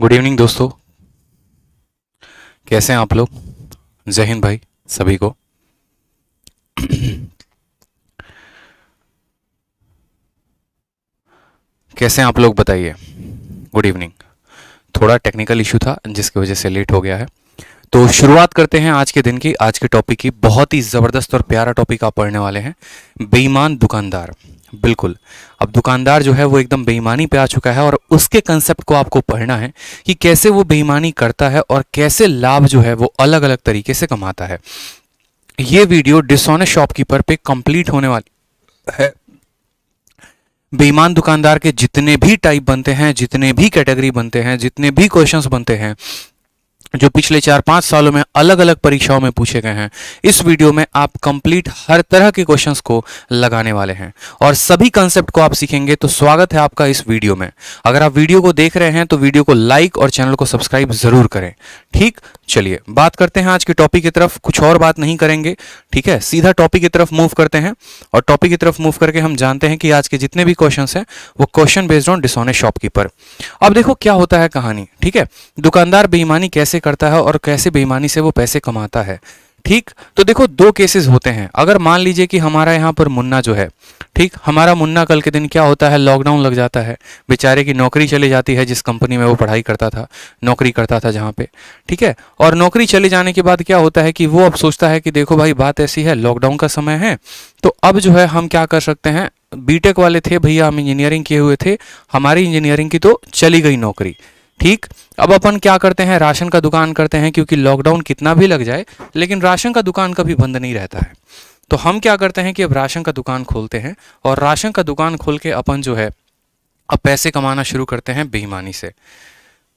Good evening दोस्तों कैसे हैं आप लोग जहिन भाई सभी को कैसे हैं आप लोग बताइए गुड इवनिंग थोड़ा टेक्निकल इशू था जिसकी वजह से लेट हो गया है तो शुरुआत करते हैं आज के दिन की आज के टॉपिक की बहुत ही ज़बरदस्त और प्यारा टॉपिक आप पढ़ने वाले हैं बेईमान दुकानदार बिल्कुल अब दुकानदार जो है वो एकदम बेईमानी पे आ चुका है और उसके कंसेप्ट को आपको पढ़ना है कि कैसे वो बेईमानी करता है और कैसे लाभ जो है वो अलग अलग तरीके से कमाता है ये वीडियो डिसऑनेस्ट शॉपकीपर पे कंप्लीट होने वाली है बेईमान दुकानदार के जितने भी टाइप बनते हैं जितने भी कैटेगरी बनते हैं जितने भी क्वेश्चंस बनते हैं जो पिछले चार पांच सालों में अलग अलग परीक्षाओं में पूछे गए हैं इस वीडियो में आप कंप्लीट हर तरह के क्वेश्चंस को लगाने वाले हैं और सभी कॉन्सेप्ट को आप सीखेंगे तो स्वागत है आपका इस वीडियो में अगर आप वीडियो को देख रहे हैं तो वीडियो को लाइक और चैनल को सब्सक्राइब ज़रूर करें ठीक चलिए बात करते हैं आज के टॉपिक की तरफ कुछ और बात नहीं करेंगे ठीक है सीधा टॉपिक की तरफ मूव करते हैं और टॉपिक की तरफ मूव करके हम जानते हैं कि आज के जितने भी क्वेश्चन हैं वो question based on dishonest shopkeeper अब देखो क्या होता है कहानी ठीक है दुकानदार बेईमानी कैसे करता है और कैसे बेईमानी से वो पैसे कमाता है ठीक तो देखो दो केसेस होते हैं अगर मान लीजिए कि हमारा यहाँ पर मुन्ना जो है ठीक हमारा मुन्ना कल के दिन क्या होता है लॉकडाउन लग जाता है बेचारे की नौकरी चली जाती है जिस कंपनी में वो पढ़ाई करता था नौकरी करता था जहाँ पे ठीक है और नौकरी चले जाने के बाद क्या होता है कि वो अब सोचता है कि देखो भाई बात ऐसी है लॉकडाउन का समय है तो अब जो है हम क्या कर सकते हैं बीटेक वाले थे भैया हम इंजीनियरिंग किए हुए थे हमारी इंजीनियरिंग की तो चली गई नौकरी ठीक अब अपन क्या करते हैं राशन का दुकान करते हैं क्योंकि लॉकडाउन कितना भी लग जाए लेकिन राशन का दुकान कभी बंद नहीं रहता है तो हम क्या करते हैं कि अब राशन का दुकान खोलते हैं और राशन का दुकान खोल के अपन जो है अब पैसे कमाना शुरू करते हैं बेईमानी से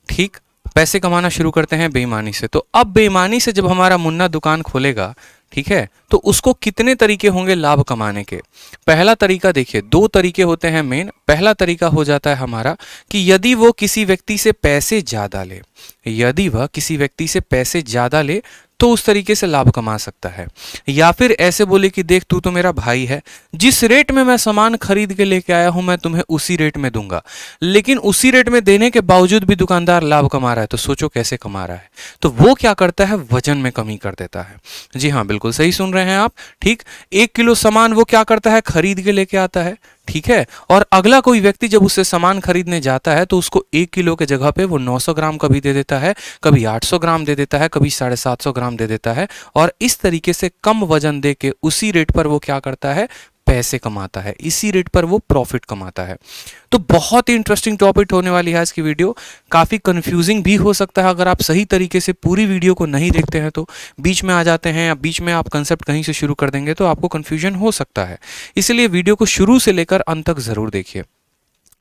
ठीक पैसे कमाना शुरू करते हैं बेईमानी से तो अब बेईमानी से जब हमारा मुन्ना दुकान खोलेगा ठीक है तो उसको कितने तरीके होंगे लाभ कमाने के पहला तरीका देखिए दो तरीके होते हैं मेन पहला तरीका हो जाता है हमारा कि यदि वो किसी व्यक्ति से पैसे ज़्यादा ले यदि वह किसी व्यक्ति से पैसे ज़्यादा ले तो उस तरीके से लाभ कमा सकता है या फिर ऐसे बोले कि देख तू तो मेरा भाई है जिस रेट में मैं सामान खरीद के लेके आया हूं मैं तुम्हें उसी रेट में दूंगा लेकिन उसी रेट में देने के बावजूद भी दुकानदार लाभ कमा रहा है तो सोचो कैसे कमा रहा है तो वो क्या करता है वजन में कमी कर देता है जी हाँ बिल्कुल सही सुन रहे हैं आप ठीक एक किलो सामान वो क्या करता है खरीद के लेके आता है ठीक है और अगला कोई व्यक्ति जब उससे सामान खरीदने जाता है तो उसको एक किलो के जगह पे वो 900 ग्राम कभी दे देता है कभी 800 ग्राम दे देता है कभी साढ़े सात ग्राम दे देता है और इस तरीके से कम वजन दे के उसी रेट पर वो क्या करता है पैसे कमाता है इसी रेट पर वो प्रॉफिट कमाता है तो बहुत ही इंटरेस्टिंग टॉपिक होने वाली है आज की वीडियो काफ़ी कंफ्यूजिंग भी हो सकता है अगर आप सही तरीके से पूरी वीडियो को नहीं देखते हैं तो बीच में आ जाते हैं या बीच में आप कंसेप्ट कहीं से शुरू कर देंगे तो आपको कन्फ्यूजन हो सकता है इसलिए वीडियो को शुरू से लेकर अंत तक ज़रूर देखिए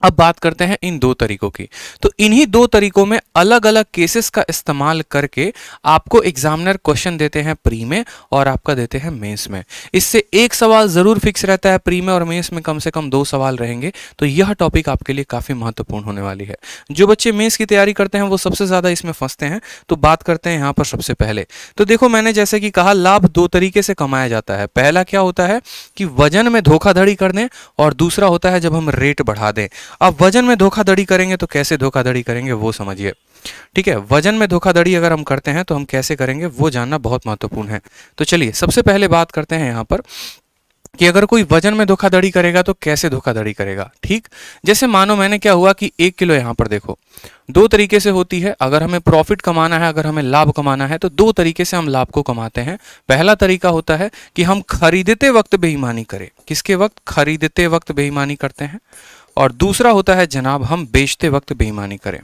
अब बात करते हैं इन दो तरीकों की तो इन्हीं दो तरीकों में अलग अलग केसेस का इस्तेमाल करके आपको एग्जामिनर क्वेश्चन देते हैं प्री में और आपका देते हैं मेंस में इससे एक सवाल ज़रूर फिक्स रहता है प्री में और मेंस में कम से कम दो सवाल रहेंगे तो यह टॉपिक आपके लिए काफ़ी महत्वपूर्ण होने वाली है जो बच्चे मेन्स की तैयारी करते हैं वो सबसे ज़्यादा इसमें फंसते हैं तो बात करते हैं यहाँ पर सबसे पहले तो देखो मैंने जैसे कि कहा लाभ दो तरीके से कमाया जाता है पहला क्या होता है कि वजन में धोखाधड़ी कर दें और दूसरा होता है जब हम रेट बढ़ा दें अब वजन में धोखाधड़ी करेंगे तो कैसे धोखाधड़ी करेंगे वो समझिए ठीक है वजन में धोखाधड़ी अगर हम करते हैं तो हम कैसे करेंगे वो जानना बहुत महत्वपूर्ण है तो चलिए सबसे पहले बात करते हैं यहाँ पर कि अगर कोई वजन में धोखाधड़ी करेगा तो कैसे धोखाधड़ी करेगा ठीक जैसे मानो मैंने क्या हुआ कि एक किलो यहां पर देखो दो तरीके से होती है अगर हमें प्रॉफिट कमाना है अगर हमें लाभ कमाना है तो दो तरीके से हम लाभ को कमाते हैं पहला तरीका होता है कि हम खरीदते वक्त बेईमानी करें किसके वक्त खरीदते वक्त बेईमानी करते हैं और दूसरा होता है जनाब हम बेचते वक्त बेईमानी करें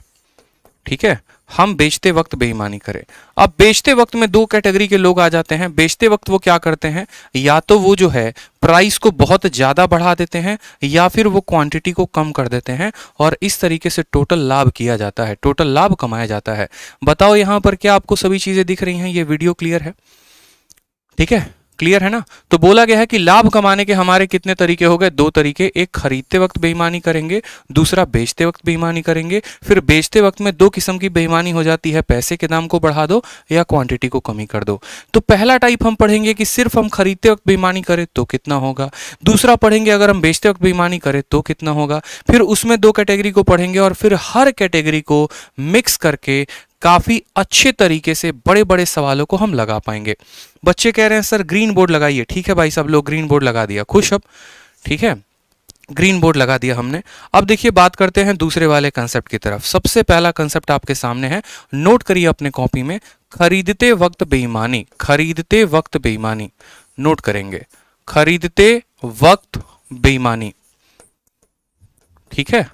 ठीक है हम बेचते वक्त बेईमानी करें अब बेचते वक्त में दो कैटेगरी के लोग आ जाते हैं बेचते वक्त वो क्या करते हैं या तो वो जो है प्राइस को बहुत ज़्यादा बढ़ा देते हैं या फिर वो क्वांटिटी को कम कर देते हैं और इस तरीके से टोटल लाभ किया जाता है टोटल लाभ कमाया जाता है बताओ यहां पर क्या आपको सभी चीज़ें दिख रही हैं ये वीडियो क्लियर है ठीक है क्लियर है ना तो बोला गया है कि लाभ कमाने के हमारे कितने तरीके हो गए दो तरीके एक खरीदते वक्त बेईमानी करेंगे दूसरा बेचते वक्त बेईमानी करेंगे फिर बेचते वक्त में दो किस्म की बेईमानी हो जाती है पैसे के दाम को बढ़ा दो या क्वांटिटी को कमी कर दो तो पहला टाइप हम पढ़ेंगे कि सिर्फ हम खरीदते वक्त बेईमानी करें तो कितना होगा दूसरा पढ़ेंगे अगर हम बेचते वक्त बेईमानी करें तो कितना होगा फिर उसमें दो कैटेगरी को पढ़ेंगे और फिर हर कैटेगरी को मिक्स करके काफ़ी अच्छे तरीके से बड़े बड़े सवालों को हम लगा पाएंगे बच्चे कह रहे हैं सर ग्रीन बोर्ड लगाइए ठीक है भाई सब लोग ग्रीन बोर्ड लगा दिया खुश अब ठीक है ग्रीन बोर्ड लगा दिया हमने अब देखिए बात करते हैं दूसरे वाले कंसेप्ट की तरफ सबसे पहला कंसेप्ट आपके सामने है नोट करिए अपने कॉपी में खरीदते वक्त बेईमानी खरीदते वक्त बेईमानी नोट करेंगे खरीदते वक्त बेईमानी ठीक है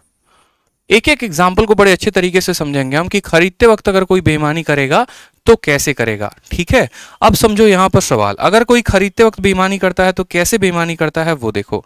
एक एक एग्जाम्पल को बड़े अच्छे तरीके से समझेंगे हम कि खरीदते वक्त अगर कोई बेईमानी करेगा तो कैसे करेगा ठीक है अब समझो यहां पर सवाल अगर कोई खरीदते वक्त बेईमानी करता है तो कैसे बेईमानी करता है वो देखो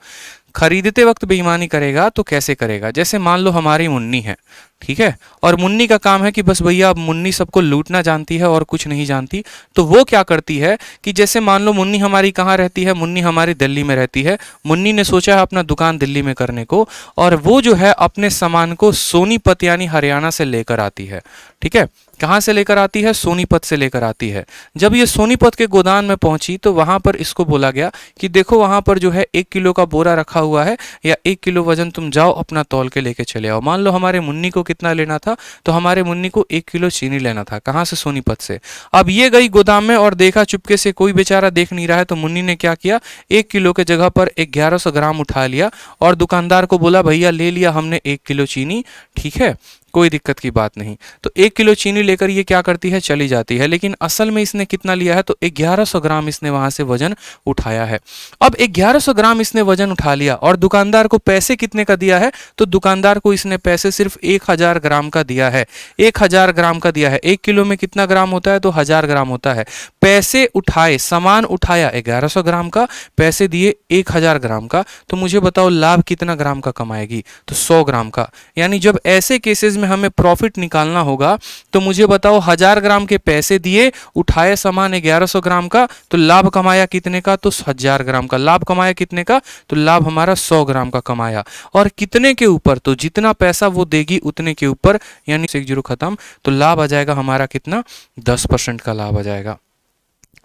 खरीदते वक्त बेईमानी करेगा तो कैसे करेगा जैसे मान लो हमारी मुन्नी है ठीक है और मुन्नी का काम है कि बस भैया अब मुन्नी सबको लूटना जानती है और कुछ नहीं जानती तो वो क्या करती है कि जैसे मान लो मुन्नी हमारी कहाँ रहती है मुन्नी हमारी दिल्ली में रहती है मुन्नी ने सोचा है अपना दुकान दिल्ली में करने को और वो जो है अपने सामान को सोनीपत यानी हरियाणा से लेकर आती है ठीक है कहाँ से लेकर आती है सोनीपत से लेकर आती है जब ये सोनीपत के गोदान में पहुंची तो वहां पर इसको बोला गया कि देखो वहां पर जो है एक किलो का बोरा रखा हुआ है या एक किलो वजन तुम जाओ अपना तौल के लेके चले आओ मान लो हमारे मुन्नी को कितना लेना था तो हमारे मुन्नी को एक किलो चीनी लेना था कहाँ से सोनीपत से अब ये गई गोदाम में और देखा चुपके से कोई बेचारा देख नहीं रहा है तो मुन्नी ने क्या किया एक किलो के जगह पर ग्यारह सौ ग्राम उठा लिया और दुकानदार को बोला भैया ले लिया हमने एक किलो चीनी ठीक है कोई दिक्कत की बात नहीं तो एक किलो चीनी लेकर ये क्या करती है चली जाती है लेकिन असल में इसने कितना लिया है तो 1100 ग्राम इसने वहां से वजन उठाया है अब 1100 ग्राम इसने वजन उठा लिया और दुकानदार को पैसे कितने का दिया है तो दुकानदार को इसने पैसे सिर्फ एक हजार ग्राम का दिया है एक हजार ग्राम का दिया है एक किलो में कितना ग्राम होता है तो हजार ग्राम होता है पैसे उठाए सामान उठाया ग्यारह ग्राम का पैसे दिए एक हजार ग्राम का तो मुझे बताओ लाभ कितना ग्राम का कमाएगी तो सौ ग्राम का यानी जब ऐसे केसेस में में हमें प्रॉफिट निकालना होगा तो मुझे बताओ हजार ग्राम के पैसे दिए उठाए सामान ग्यारह ग्राम का तो लाभ कमाया कितने का तो हजार ग्राम का लाभ कमाया कितने का तो लाभ हमारा सौ ग्राम का कमाया और कितने के ऊपर तो जितना पैसा वो देगी उतने के ऊपर यानी एक जीरो खत्म तो लाभ आ जाएगा हमारा कितना दस परसेंट का लाभ आ जाएगा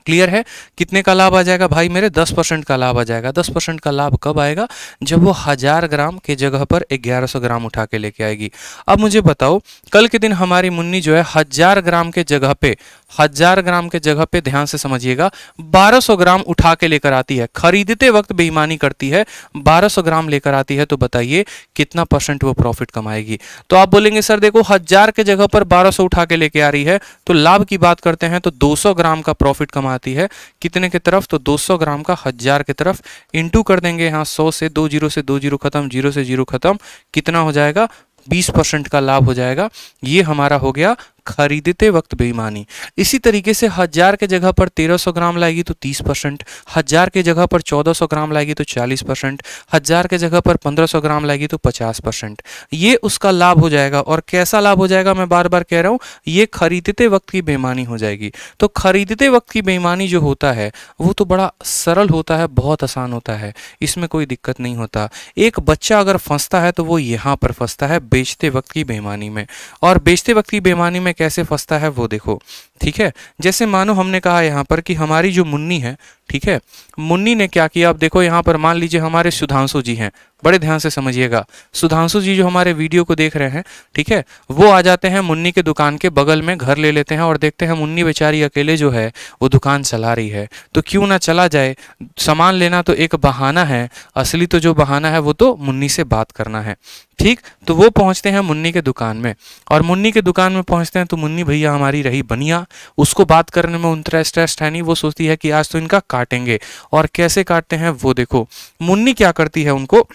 क्लियर है कितने का लाभ आ जाएगा भाई मेरे दस परसेंट का लाभ आ जाएगा दस परसेंट का लाभ कब आएगा जब वो हज़ार ग्राम के जगह पर ग्यारह सौ ग्राम उठा के लेके आएगी अब मुझे बताओ कल के दिन हमारी मुन्नी जो है हज़ार ग्राम के जगह पे हज़ार ग्राम के जगह पे ध्यान से समझिएगा 1200 ग्राम उठा के लेकर आती है खरीदते वक्त बेईमानी करती है 1200 ग्राम लेकर आती है तो बताइए कितना परसेंट वो प्रॉफिट कमाएगी तो आप बोलेंगे सर देखो हज़ार के जगह पर 1200 उठा के लेके आ रही है तो लाभ की बात करते हैं तो 200 ग्राम का प्रॉफिट कमा आती है कितने की तरफ तो 200 ग्राम का हज़ार के तरफ इंटू कर देंगे यहाँ 100 से दो जीरो से दो जीरो ख़त्म जीरो से जीरो ख़त्म कितना हो जाएगा 20 परसेंट का लाभ हो जाएगा ये हमारा हो गया खरीदते वक्त बेईमानी इसी तरीके से हज़ार के जगह पर 1300 ग्राम लाएगी तो 30 परसेंट हज़ार के जगह पर 1400 ग्राम लाएगी तो 40 परसेंट हज़ार के जगह पर 1500 ग्राम लाएगी तो 50 परसेंट ये उसका लाभ हो जाएगा और कैसा लाभ हो जाएगा मैं बार बार कह रहा हूँ ये खरीदते वक्त की बेईमानी हो जाएगी तो खरीदते वक्त की बेईमानी जो होता है वो तो बड़ा सरल होता है बहुत आसान होता है इसमें कोई दिक्कत नहीं होता एक बच्चा अगर फंसता है तो वो यहाँ पर फंसता है बेचते वक्त की बेईमानी में और बेचते वक्त की बेईमानी में कैसे फंसता है वो देखो ठीक है जैसे मानो हमने कहा यहाँ पर कि हमारी जो मुन्नी है ठीक है मुन्नी ने क्या किया आप देखो यहाँ पर मान लीजिए हमारे सुधांशु जी हैं बड़े ध्यान से समझिएगा सुधांशु जी जो हमारे वीडियो को देख रहे हैं ठीक है वो आ जाते हैं मुन्नी के दुकान के बगल में घर ले लेते हैं और देखते हैं मुन्नी बेचारी अकेले जो है वो दुकान चला रही है तो क्यों ना चला जाए सामान लेना तो एक बहाना है असली तो जो बहाना है वो तो मुन्नी से बात करना है ठीक तो वो पहुँचते हैं मुन्नी के दुकान में और मुन्नी के दुकान में पहुँचते हैं तो मुन्नी भैया हमारी रही बनिया उसको बात करने में इंटरेस्ट है नहीं वो सोचती है कि आज तो इनका काटेंगे और कैसे काटते हैं वो देखो मुन्नी क्या करती है उनको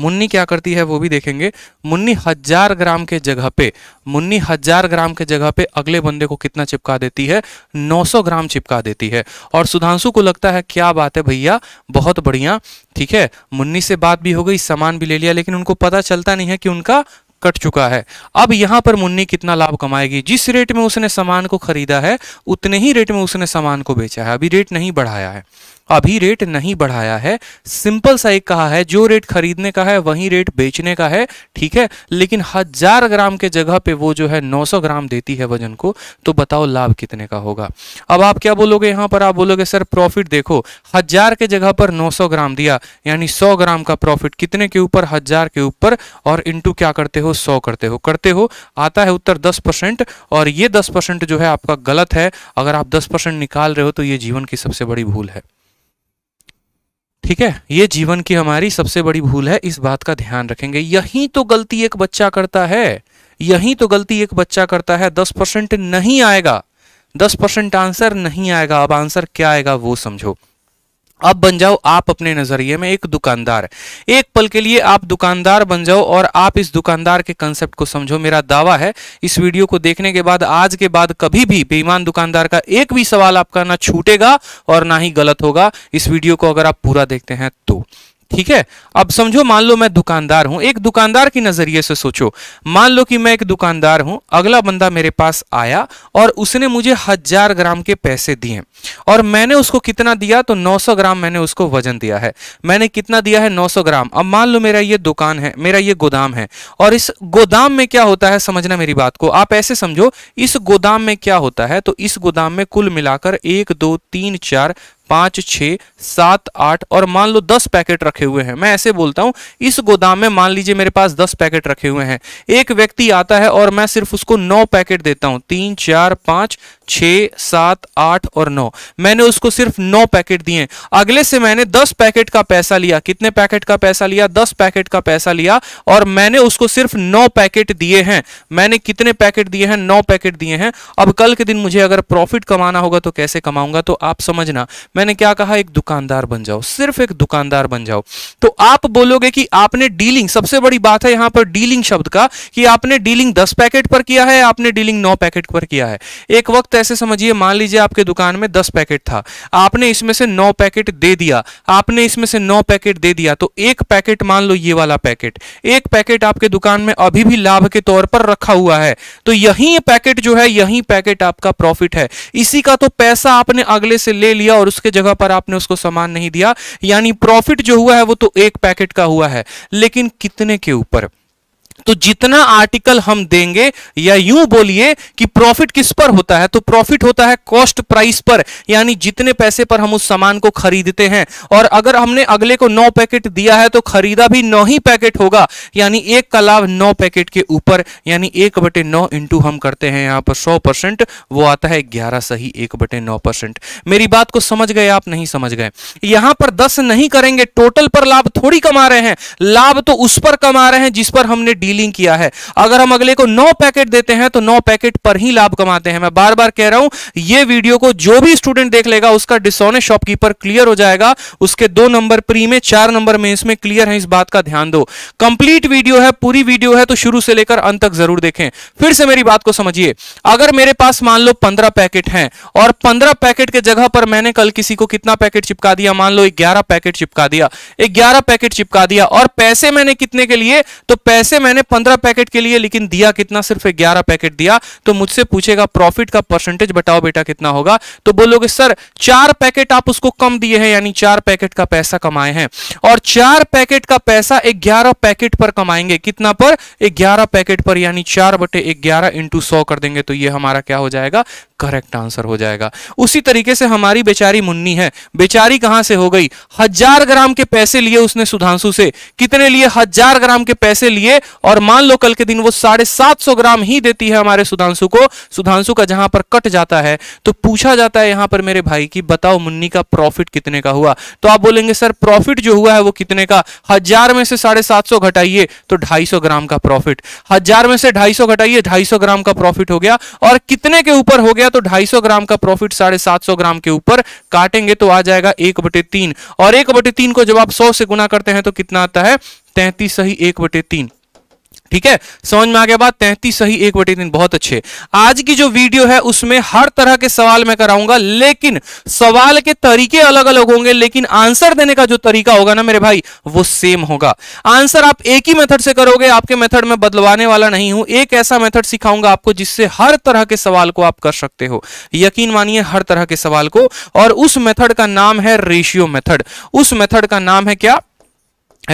मुन्नी क्या करती है वो भी देखेंगे मुन्नी हजार ग्राम के जगह पे मुन्नी हजार ग्राम के जगह पे अगले बंदे को कितना चिपका देती है 900 ग्राम चिपका देती है और सुधांशु को लगता है क्या बात है भैया बहुत बढ़िया ठीक है मुन्नी से बात भी हो गई सामान भी ले लिया लेकिन उनको पता चलता नहीं है कि उनका कट चुका है अब यहां पर मुन्नी कितना लाभ कमाएगी जिस रेट में उसने सामान को खरीदा है उतने ही रेट में उसने सामान को बेचा है अभी रेट नहीं बढ़ाया है अभी रेट नहीं बढ़ाया है सिंपल सा एक कहा है जो रेट खरीदने का है वही रेट बेचने का है ठीक है लेकिन हजार ग्राम के जगह पे वो जो है 900 ग्राम देती है वजन को तो बताओ लाभ कितने का होगा अब आप क्या बोलोगे यहाँ पर आप बोलोगे सर प्रॉफिट देखो हजार के जगह पर नौ ग्राम दिया यानी सौ ग्राम का प्रॉफिट कितने के ऊपर हजार के ऊपर और इंटू क्या करते हो सौ करते हो करते हो आता है उत्तर दस परसेंट और ये दस परसेंट जो है आपका गलत है अगर आप 10 परसेंट निकाल रहे हो तो ये जीवन की सबसे बड़ी भूल है ठीक है ये जीवन की हमारी सबसे बड़ी भूल है इस बात का ध्यान रखेंगे यही तो गलती एक बच्चा करता है यही तो गलती एक बच्चा करता है दस परसेंट नहीं आएगा दस परसेंट आंसर नहीं आएगा अब आंसर क्या आएगा वो समझो अब बन जाओ आप अपने नजरिए में एक दुकानदार एक पल के लिए आप दुकानदार बन जाओ और आप इस दुकानदार के कंसेप्ट को समझो मेरा दावा है इस वीडियो को देखने के बाद आज के बाद कभी भी बेईमान दुकानदार का एक भी सवाल आपका ना छूटेगा और ना ही गलत होगा इस वीडियो को अगर आप पूरा देखते हैं तो ठीक है अब समझो मान लो मैं दुकानदार हूं एक दुकानदार की नजरिए से सोचो मान लो कि मैं एक दुकानदार हूं अगला बंदा मेरे पास आया और उसने मुझे हजार ग्राम के पैसे दिए और मैंने उसको कितना दिया तो 900 ग्राम मैंने उसको वजन दिया है मैंने कितना दिया है 900 ग्राम अब मान लो मेरा ये दुकान है मेरा ये गोदाम है और इस गोदाम में क्या होता है समझना मेरी बात को आप ऐसे समझो इस गोदाम में क्या होता है तो इस गोदाम में कुल मिलाकर एक दो तीन चार पांच छः सात आठ और मान लो दस पैकेट रखे हुए हैं मैं ऐसे बोलता हूँ इस गोदाम में मान लीजिए मेरे पास दस पैकेट रखे हुए हैं एक व्यक्ति आता है और मैं सिर्फ उसको नौ पैकेट देता हूं तीन चार पाँच छः सात आठ और नौ मैंने उसको सिर्फ नौ पैकेट दिए अगले से मैंने दस पैकेट का पैसा लिया कितने पैकेट का पैसा लिया दस पैकेट का पैसा लिया और मैंने उसको सिर्फ नौ पैकेट दिए हैं मैंने कितने पैकेट दिए हैं नौ पैकेट दिए हैं अब कल के दिन मुझे अगर प्रॉफिट कमाना होगा तो कैसे कमाऊंगा तो आप समझना मैंने क्या कहा एक दुकानदार बन जाओ सिर्फ एक दुकानदार बन जाओ तो आप बोलोगे कि आपने डीलिंग सबसे बड़ी बात है यहां पर डीलिंग शब्द का कि आपने डीलिंग दस पैकेट पर किया है आपने डीलिंग नौ पैकेट पर किया है एक वक्त ऐसे समझिए मान लीजिए आपके दुकान में दस पैकेट था आपने इसमें से नौ पैकेट दे दिया आपने इसमें से नौ पैकेट दे दिया तो एक पैकेट मान लो ये वाला पैकेट एक पैकेट आपके दुकान में अभी भी लाभ के तौर पर रखा हुआ है तो यही पैकेट जो है यही पैकेट आपका प्रॉफिट है इसी का तो पैसा आपने अगले से ले लिया और उसके के जगह पर आपने उसको सामान नहीं दिया यानी प्रॉफिट जो हुआ है वो तो एक पैकेट का हुआ है लेकिन कितने के ऊपर तो जितना आर्टिकल हम देंगे या यूं बोलिए कि प्रॉफिट किस पर होता है तो प्रॉफिट होता है कॉस्ट प्राइस पर यानी जितने पैसे पर हम उस सामान को खरीदते हैं और अगर हमने अगले को नौ पैकेट दिया है तो खरीदा भी नौ ही पैकेट होगा यानी एक का लाभ नौ पैकेट के ऊपर यानी एक बटे नौ इंटू हम करते हैं यहां पर सौ परसेंट वो आता है ग्यारह सही एक बटे नौ परसेंट मेरी बात को समझ गए आप नहीं समझ गए यहां पर दस नहीं करेंगे टोटल पर लाभ थोड़ी कमा रहे हैं लाभ तो उस पर कमा रहे हैं जिस पर हमने डी डीलिंग किया है अगर हम अगले को नौ पैकेट देते हैं तो नौ पैकेट पर ही लाभ कमाते हैं मैं बार बार कह रहा हूं ये वीडियो को जो भी स्टूडेंट देख लेगा उसका डिसोनेस्ट शॉपकीपर क्लियर हो जाएगा उसके दो नंबर प्री में चार नंबर में इसमें क्लियर है इस बात का ध्यान दो कंप्लीट वीडियो है पूरी वीडियो है तो शुरू से लेकर अंत तक जरूर देखें फिर से मेरी बात को समझिए अगर मेरे पास मान लो पंद्रह पैकेट हैं और पंद्रह पैकेट के जगह पर मैंने कल किसी को कितना पैकेट चिपका दिया मान लो ग्यारह पैकेट चिपका दिया ग्यारह पैकेट चिपका दिया और पैसे मैंने कितने के लिए तो पैसे मैंने मैंने पंद्रह पैकेट के लिए लेकिन दिया कितना सिर्फ ग्यारह पैकेट दिया तो मुझसे पूछेगा प्रॉफिट का परसेंटेज बताओ बेटा कितना होगा तो बोलोगे सर चार पैकेट आप उसको कम दिए हैं यानी चार पैकेट का पैसा कमाए हैं और चार पैकेट का पैसा ग्यारह पैकेट पर कमाएंगे कितना पर ग्यारह पैकेट पर यानी चार बटे ग्यारह इंटू सौ कर देंगे तो ये हमारा क्या हो जाएगा करेक्ट आंसर हो जाएगा उसी तरीके से हमारी बेचारी मुन्नी है बेचारी कहां से हो गई हजार ग्राम के पैसे लिए उसने सुधांशु से कितने लिए हजार ग्राम के पैसे लिए और मान लो कल के दिन वो साढ़े सात सौ ग्राम ही देती है हमारे सुधांशु को सुधांशु का जहां पर कट जाता है तो पूछा जाता है यहां पर मेरे भाई की बताओ मुन्नी का प्रॉफिट कितने का हुआ तो आप बोलेंगे सर प्रॉफिट जो हुआ है वो कितने का हजार में से साढ़े सात सौ घटाइए तो ढाई सौ ग्राम का प्रॉफिट हजार में से ढाई सौ घटाइए ढाई सौ ग्राम का प्रॉफिट हो गया और कितने के ऊपर हो गया तो ढाई सौ ग्राम का प्रॉफिट साढ़े सात सौ ग्राम के ऊपर काटेंगे तो आ जाएगा एक बटे तीन और एक बटे तीन को जब आप सौ से गुना करते हैं तो कितना आता है तैतीस सही एक बटे तीन ठीक है समझ में आ गया बात तैंतीस सही एक बटे तीन बहुत अच्छे आज की जो वीडियो है उसमें हर तरह के सवाल मैं कराऊंगा लेकिन सवाल के तरीके अलग अलग होंगे लेकिन आंसर देने का जो तरीका होगा ना मेरे भाई वो सेम होगा आंसर आप एक ही मेथड से करोगे आपके मेथड में बदलवाने वाला नहीं हूं एक ऐसा मेथड सिखाऊंगा आपको जिससे हर तरह के सवाल को आप कर सकते हो यकीन मानिए हर तरह के सवाल को और उस मेथड का नाम है रेशियो मेथड उस मेथड का नाम है क्या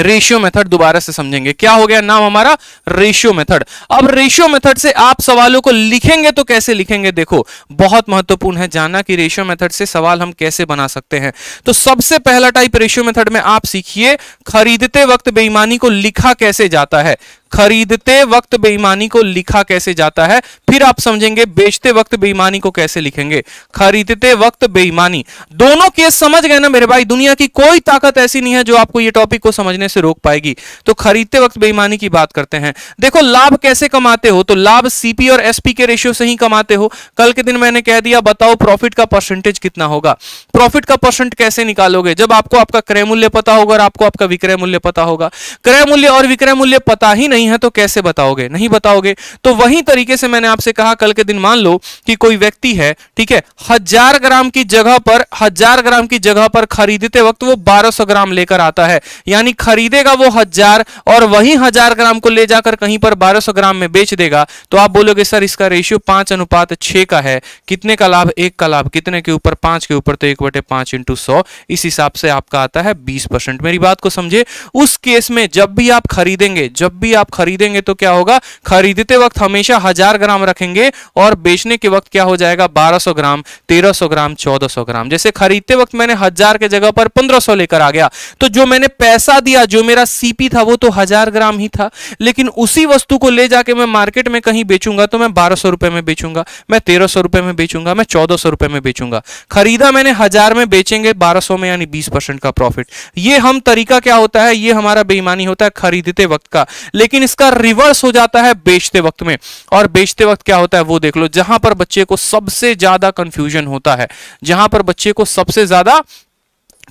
रेशियो मेथड दोबारा से समझेंगे क्या हो गया नाम हमारा रेशियो मेथड अब रेशियो मेथड से आप सवालों को लिखेंगे तो कैसे लिखेंगे देखो बहुत महत्वपूर्ण है जानना कि रेशियो मेथड से सवाल हम कैसे बना सकते हैं तो सबसे पहला टाइप रेशियो मेथड में आप सीखिए खरीदते वक्त बेईमानी को लिखा कैसे जाता है खरीदते वक्त बेईमानी को लिखा कैसे जाता है फिर आप समझेंगे बेचते वक्त बेईमानी को कैसे लिखेंगे खरीदते वक्त बेईमानी दोनों केस समझ गए ना मेरे भाई दुनिया की कोई ताकत ऐसी नहीं है जो आपको ये टॉपिक को समझने से रोक पाएगी तो खरीदते वक्त बेईमानी की बात करते हैं देखो लाभ कैसे कमाते हो तो लाभ सीपी और एसपी के रेशियो से ही कमाते हो कल के दिन मैंने कह दिया बताओ प्रॉफिट का परसेंटेज कितना होगा प्रॉफिट का परसेंट कैसे निकालोगे जब आपको आपका क्रय मूल्य पता होगा और आपको आपका विक्रय मूल्य पता होगा क्रय मूल्य और विक्रय मूल्य पता ही नहीं नहीं है तो कैसे बताओगे नहीं बताओगे तो वही तरीके से मैंने आपसे कहा कल के दिन मान लो कि कोई व्यक्ति है ठीक है हजार ग्राम की जगह पर हजार ग्राम की जगह पर खरीदते वक्त वो 1200 ग्राम लेकर आता है यानी खरीदेगा वो हजार और वही हजार ग्राम को ले जाकर कहीं पर 1200 ग्राम में बेच देगा तो आप बोलोगे सर इसका रेशियो पांच अनुपात छह का है कितने का लाभ एक का लाभ कितने के ऊपर पांच के ऊपर तो एक बटे पांच इंटू सौ इस हिसाब से आपका आता है बीस परसेंट मेरी बात को समझे उस केस में जब भी आप खरीदेंगे जब भी आप आप खरीदेंगे तो क्या होगा खरीदते वक्त हमेशा हजार ग्राम रखेंगे और बेचने के वक्त क्या हो जाएगा 1200 ग्राम 1300 ग्राम 1400 ग्राम जैसे खरीदते वक्त मैंने हजार के जगह पर 1500 लेकर आ गया तो जो मैंने पैसा दिया जो मेरा सीपी था वो तो हजार ग्राम ही था लेकिन उसी वस्तु को ले जाके मैं मार्केट में कहीं बेचूंगा तो मैं बारह रुपए में बेचूंगा मैं तेरह रुपए में बेचूंगा मैं चौदह रुपए में बेचूंगा खरीदा मैंने हजार में बेचेंगे बारह में यानी बीस का प्रॉफिट ये हम तरीका क्या होता है ये हमारा बेईमानी होता है खरीदते वक्त का लेकिन लेकिन इसका रिवर्स हो जाता है बेचते वक्त में और बेचते वक्त क्या होता है वो देख लो जहां पर बच्चे को सबसे ज्यादा कंफ्यूजन होता है जहां पर बच्चे को सबसे ज्यादा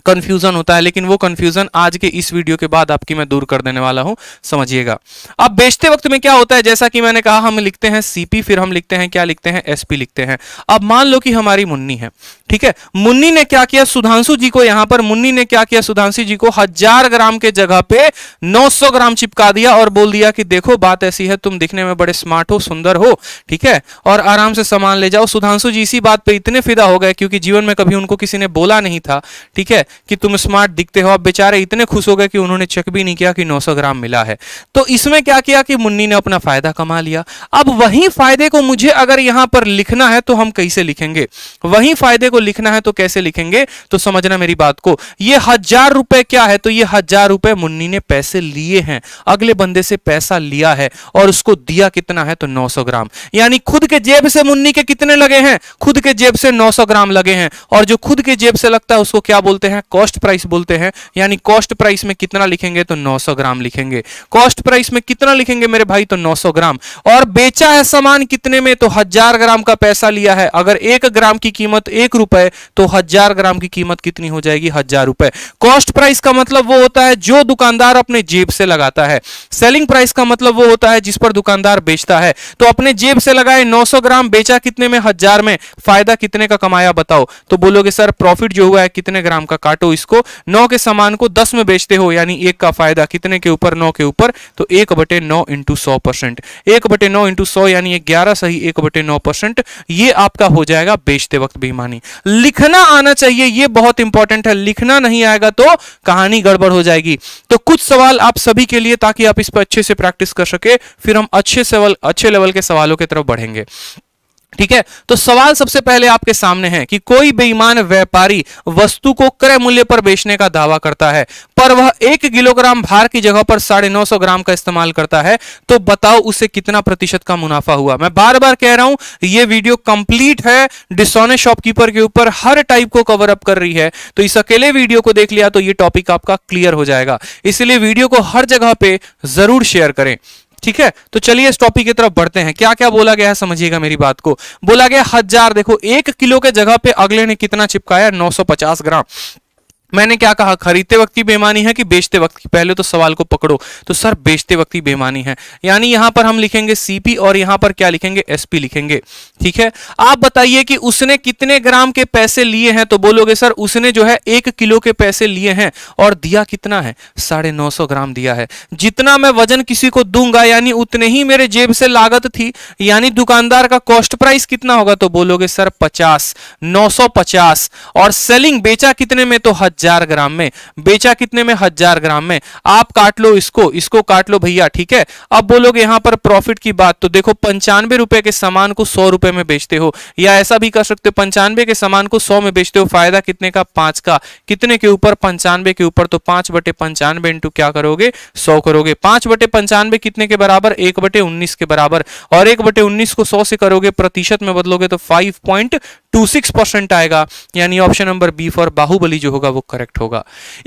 कन्फ्यूजन होता है लेकिन वो कन्फ्यूजन आज के इस वीडियो के बाद आपकी मैं दूर कर देने वाला हूं समझिएगा अब बेचते वक्त में क्या होता है जैसा कि मैंने कहा हम लिखते हैं सीपी फिर हम लिखते हैं क्या लिखते हैं एसपी लिखते हैं अब मान लो कि हमारी मुन्नी है ठीक है मुन्नी ने क्या किया सुधांशु जी को यहां पर मुन्नी ने क्या किया सुधांशु जी को हजार ग्राम के जगह पे नौ ग्राम चिपका दिया और बोल दिया कि देखो बात ऐसी है तुम दिखने में बड़े स्मार्ट हो सुंदर हो ठीक है और आराम से सामान ले जाओ सुधांशु जी इसी बात पर इतने फिदा हो गए क्योंकि जीवन में कभी उनको किसी ने बोला नहीं था ठीक है कि तुम स्मार्ट दिखते हो आप बेचारे इतने खुश हो गए कि उन्होंने चेक भी नहीं किया कि 900 ग्राम मिला है तो इसमें क्या किया कि मुन्नी ने अपना फायदा कमा लिया अब वही फायदे को मुझे अगर यहां पर लिखना है तो हम कैसे लिखेंगे वही फायदे को लिखना है तो कैसे लिखेंगे तो समझना मेरी बात को ये हजार रुपए क्या है तो ये हजार रुपए मुन्नी ने पैसे लिए हैं अगले बंदे से पैसा लिया है और उसको दिया कितना है तो नौ ग्राम यानी खुद के जेब से मुन्नी के कितने लगे हैं खुद के जेब से नौ ग्राम लगे हैं और जो खुद के जेब से लगता है उसको क्या बोलते हैं हैं कॉस्ट प्राइस बोलते हैं यानी कॉस्ट प्राइस में कितना लिखेंगे तो 900 ग्राम लिखेंगे कॉस्ट प्राइस में कितना लिखेंगे मेरे भाई तो 900 ग्राम और बेचा है सामान कितने में तो हजार ग्राम का पैसा लिया है अगर एक ग्राम की कीमत एक रुपए तो हजार ग्राम की कीमत कितनी हो जाएगी हजार रुपए कॉस्ट प्राइस का मतलब वो होता है जो दुकानदार अपने जेब से लगाता है सेलिंग प्राइस का मतलब वो होता है जिस पर दुकानदार बेचता है तो अपने जेब से लगाए नौ ग्राम बेचा कितने में हजार में फायदा कितने का कमाया बताओ तो बोलोगे सर प्रॉफिट जो हुआ है कितने ग्राम का काटो इसको नौ के सामान को दस में बेचते हो यानी एक का फायदा कितने के ऊपर नौ के ऊपर तो एक बटे नौ इंटू सौ परसेंट एक बटे नौ इंटू सौ यानी ग्यारह सही एक बटे नौ परसेंट ये आपका हो जाएगा बेचते वक्त बेईमानी लिखना आना चाहिए ये बहुत इंपॉर्टेंट है लिखना नहीं आएगा तो कहानी गड़बड़ हो जाएगी तो कुछ सवाल आप सभी के लिए ताकि आप इस पर अच्छे से प्रैक्टिस कर सके फिर हम अच्छे सवाल अच्छे लेवल के सवालों की तरफ बढ़ेंगे ठीक है तो सवाल सबसे पहले आपके सामने है कि कोई बेईमान व्यापारी वस्तु को क्रय मूल्य पर बेचने का दावा करता है पर वह एक किलोग्राम भार की जगह पर साढ़े नौ सौ ग्राम का इस्तेमाल करता है तो बताओ उसे कितना प्रतिशत का मुनाफा हुआ मैं बार बार कह रहा हूं यह वीडियो कंप्लीट है डिसोने शॉपकीपर के ऊपर हर टाइप को कवर अप कर रही है तो इस अकेले वीडियो को देख लिया तो यह टॉपिक आपका क्लियर हो जाएगा इसलिए वीडियो को हर जगह पे जरूर शेयर करें ठीक है तो चलिए इस टॉपिक की तरफ बढ़ते हैं क्या क्या बोला गया है समझिएगा मेरी बात को बोला गया हजार देखो एक किलो के जगह पे अगले ने कितना चिपकाया 950 ग्राम मैंने क्या कहा खरीदते वक्त की बेमानी है कि बेचते वक्त की पहले तो सवाल को पकड़ो तो सर बेचते वक्त की बेमानी है यानी यहां पर हम लिखेंगे सीपी और यहां पर क्या लिखेंगे एसपी लिखेंगे ठीक है आप बताइए कि उसने कितने ग्राम के पैसे लिए हैं तो बोलोगे सर उसने जो है एक किलो के पैसे लिए हैं और दिया कितना है साढ़े नौ सौ ग्राम दिया है जितना मैं वजन किसी को दूंगा यानी उतने ही मेरे जेब से लागत थी यानी दुकानदार का कॉस्ट प्राइस कितना होगा तो बोलोगे सर पचास नौ सौ पचास और सेलिंग बेचा कितने में तो हजार हजार ग्राम में बेचा कितने में हजार ग्राम में आप काट लो इसको इसको काट लो भैया ठीक है अब बोलोगे यहां पर प्रॉफिट की बात तो देखो पंचानवे रुपए के सामान को सौ रुपए में बेचते हो या ऐसा भी कर सकते हो पंचानवे के सामान को सौ में बेचते हो फायदा कितने का पांच का कितने के ऊपर पंचानवे के ऊपर तो पांच बटे पंचानवे इंटू क्या करोगे सौ करोगे पांच बटे पंचानवे कितने के बराबर एक बटे उन्नीस के बराबर और एक बटे उन्नीस को सौ से करोगे प्रतिशत में बदलोगे तो five point two six percent आएगा यानी option number B for Bahubali जो होगा वो करेक्ट होगा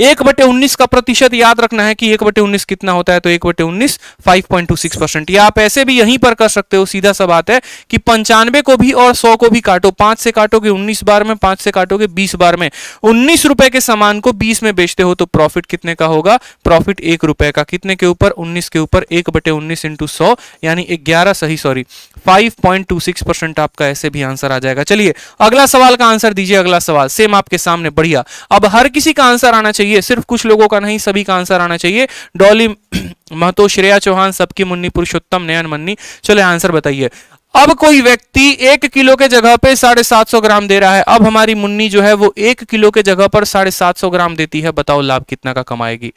एक बटे उन्नीस का प्रतिशत याद रखना है कि एक बटे उन्नीस कितना होता है तो एक बटे उन्नीस five point two six percent या आप ऐसे भी यहीं पर कर सकते हो सीधा सा बात है कि पंचानवे को भी और सौ को भी काटो पांच से काटोगे उन्नीस बार में पांच से काटोगे बीस बार में उन्नीस रुपए के सामान को बीस में बेचते हो तो प्रॉफिट कितने का होगा प्रॉफिट एक रुपए का कितने के ऊपर उन्नीस के ऊपर एक बटे उन्नीस इंटू सौ यानी ग्यारह सही sorry five point two six percent आपका ऐसे भी आंसर आ जाएगा चलिए अगला सवाल का आंसर दीजिए अगला सवाल सेम आपके सामने बढ़िया अब हर किसी का आंसर आना चाहिए सिर्फ कुछ लोगों का नहीं सभी का आंसर आना चाहिए डॉली महतो श्रेया चौहान सबकी मुन्नी पुरुषोत्तम नयन मन्नी चले आंसर बताइए अब कोई व्यक्ति एक किलो के जगह पे साढ़े सात सौ ग्राम दे रहा है अब हमारी मुन्नी जो है वो एक किलो के जगह पर साढ़े सात सौ ग्राम देती है बताओ लाभ कितना का कमाएगी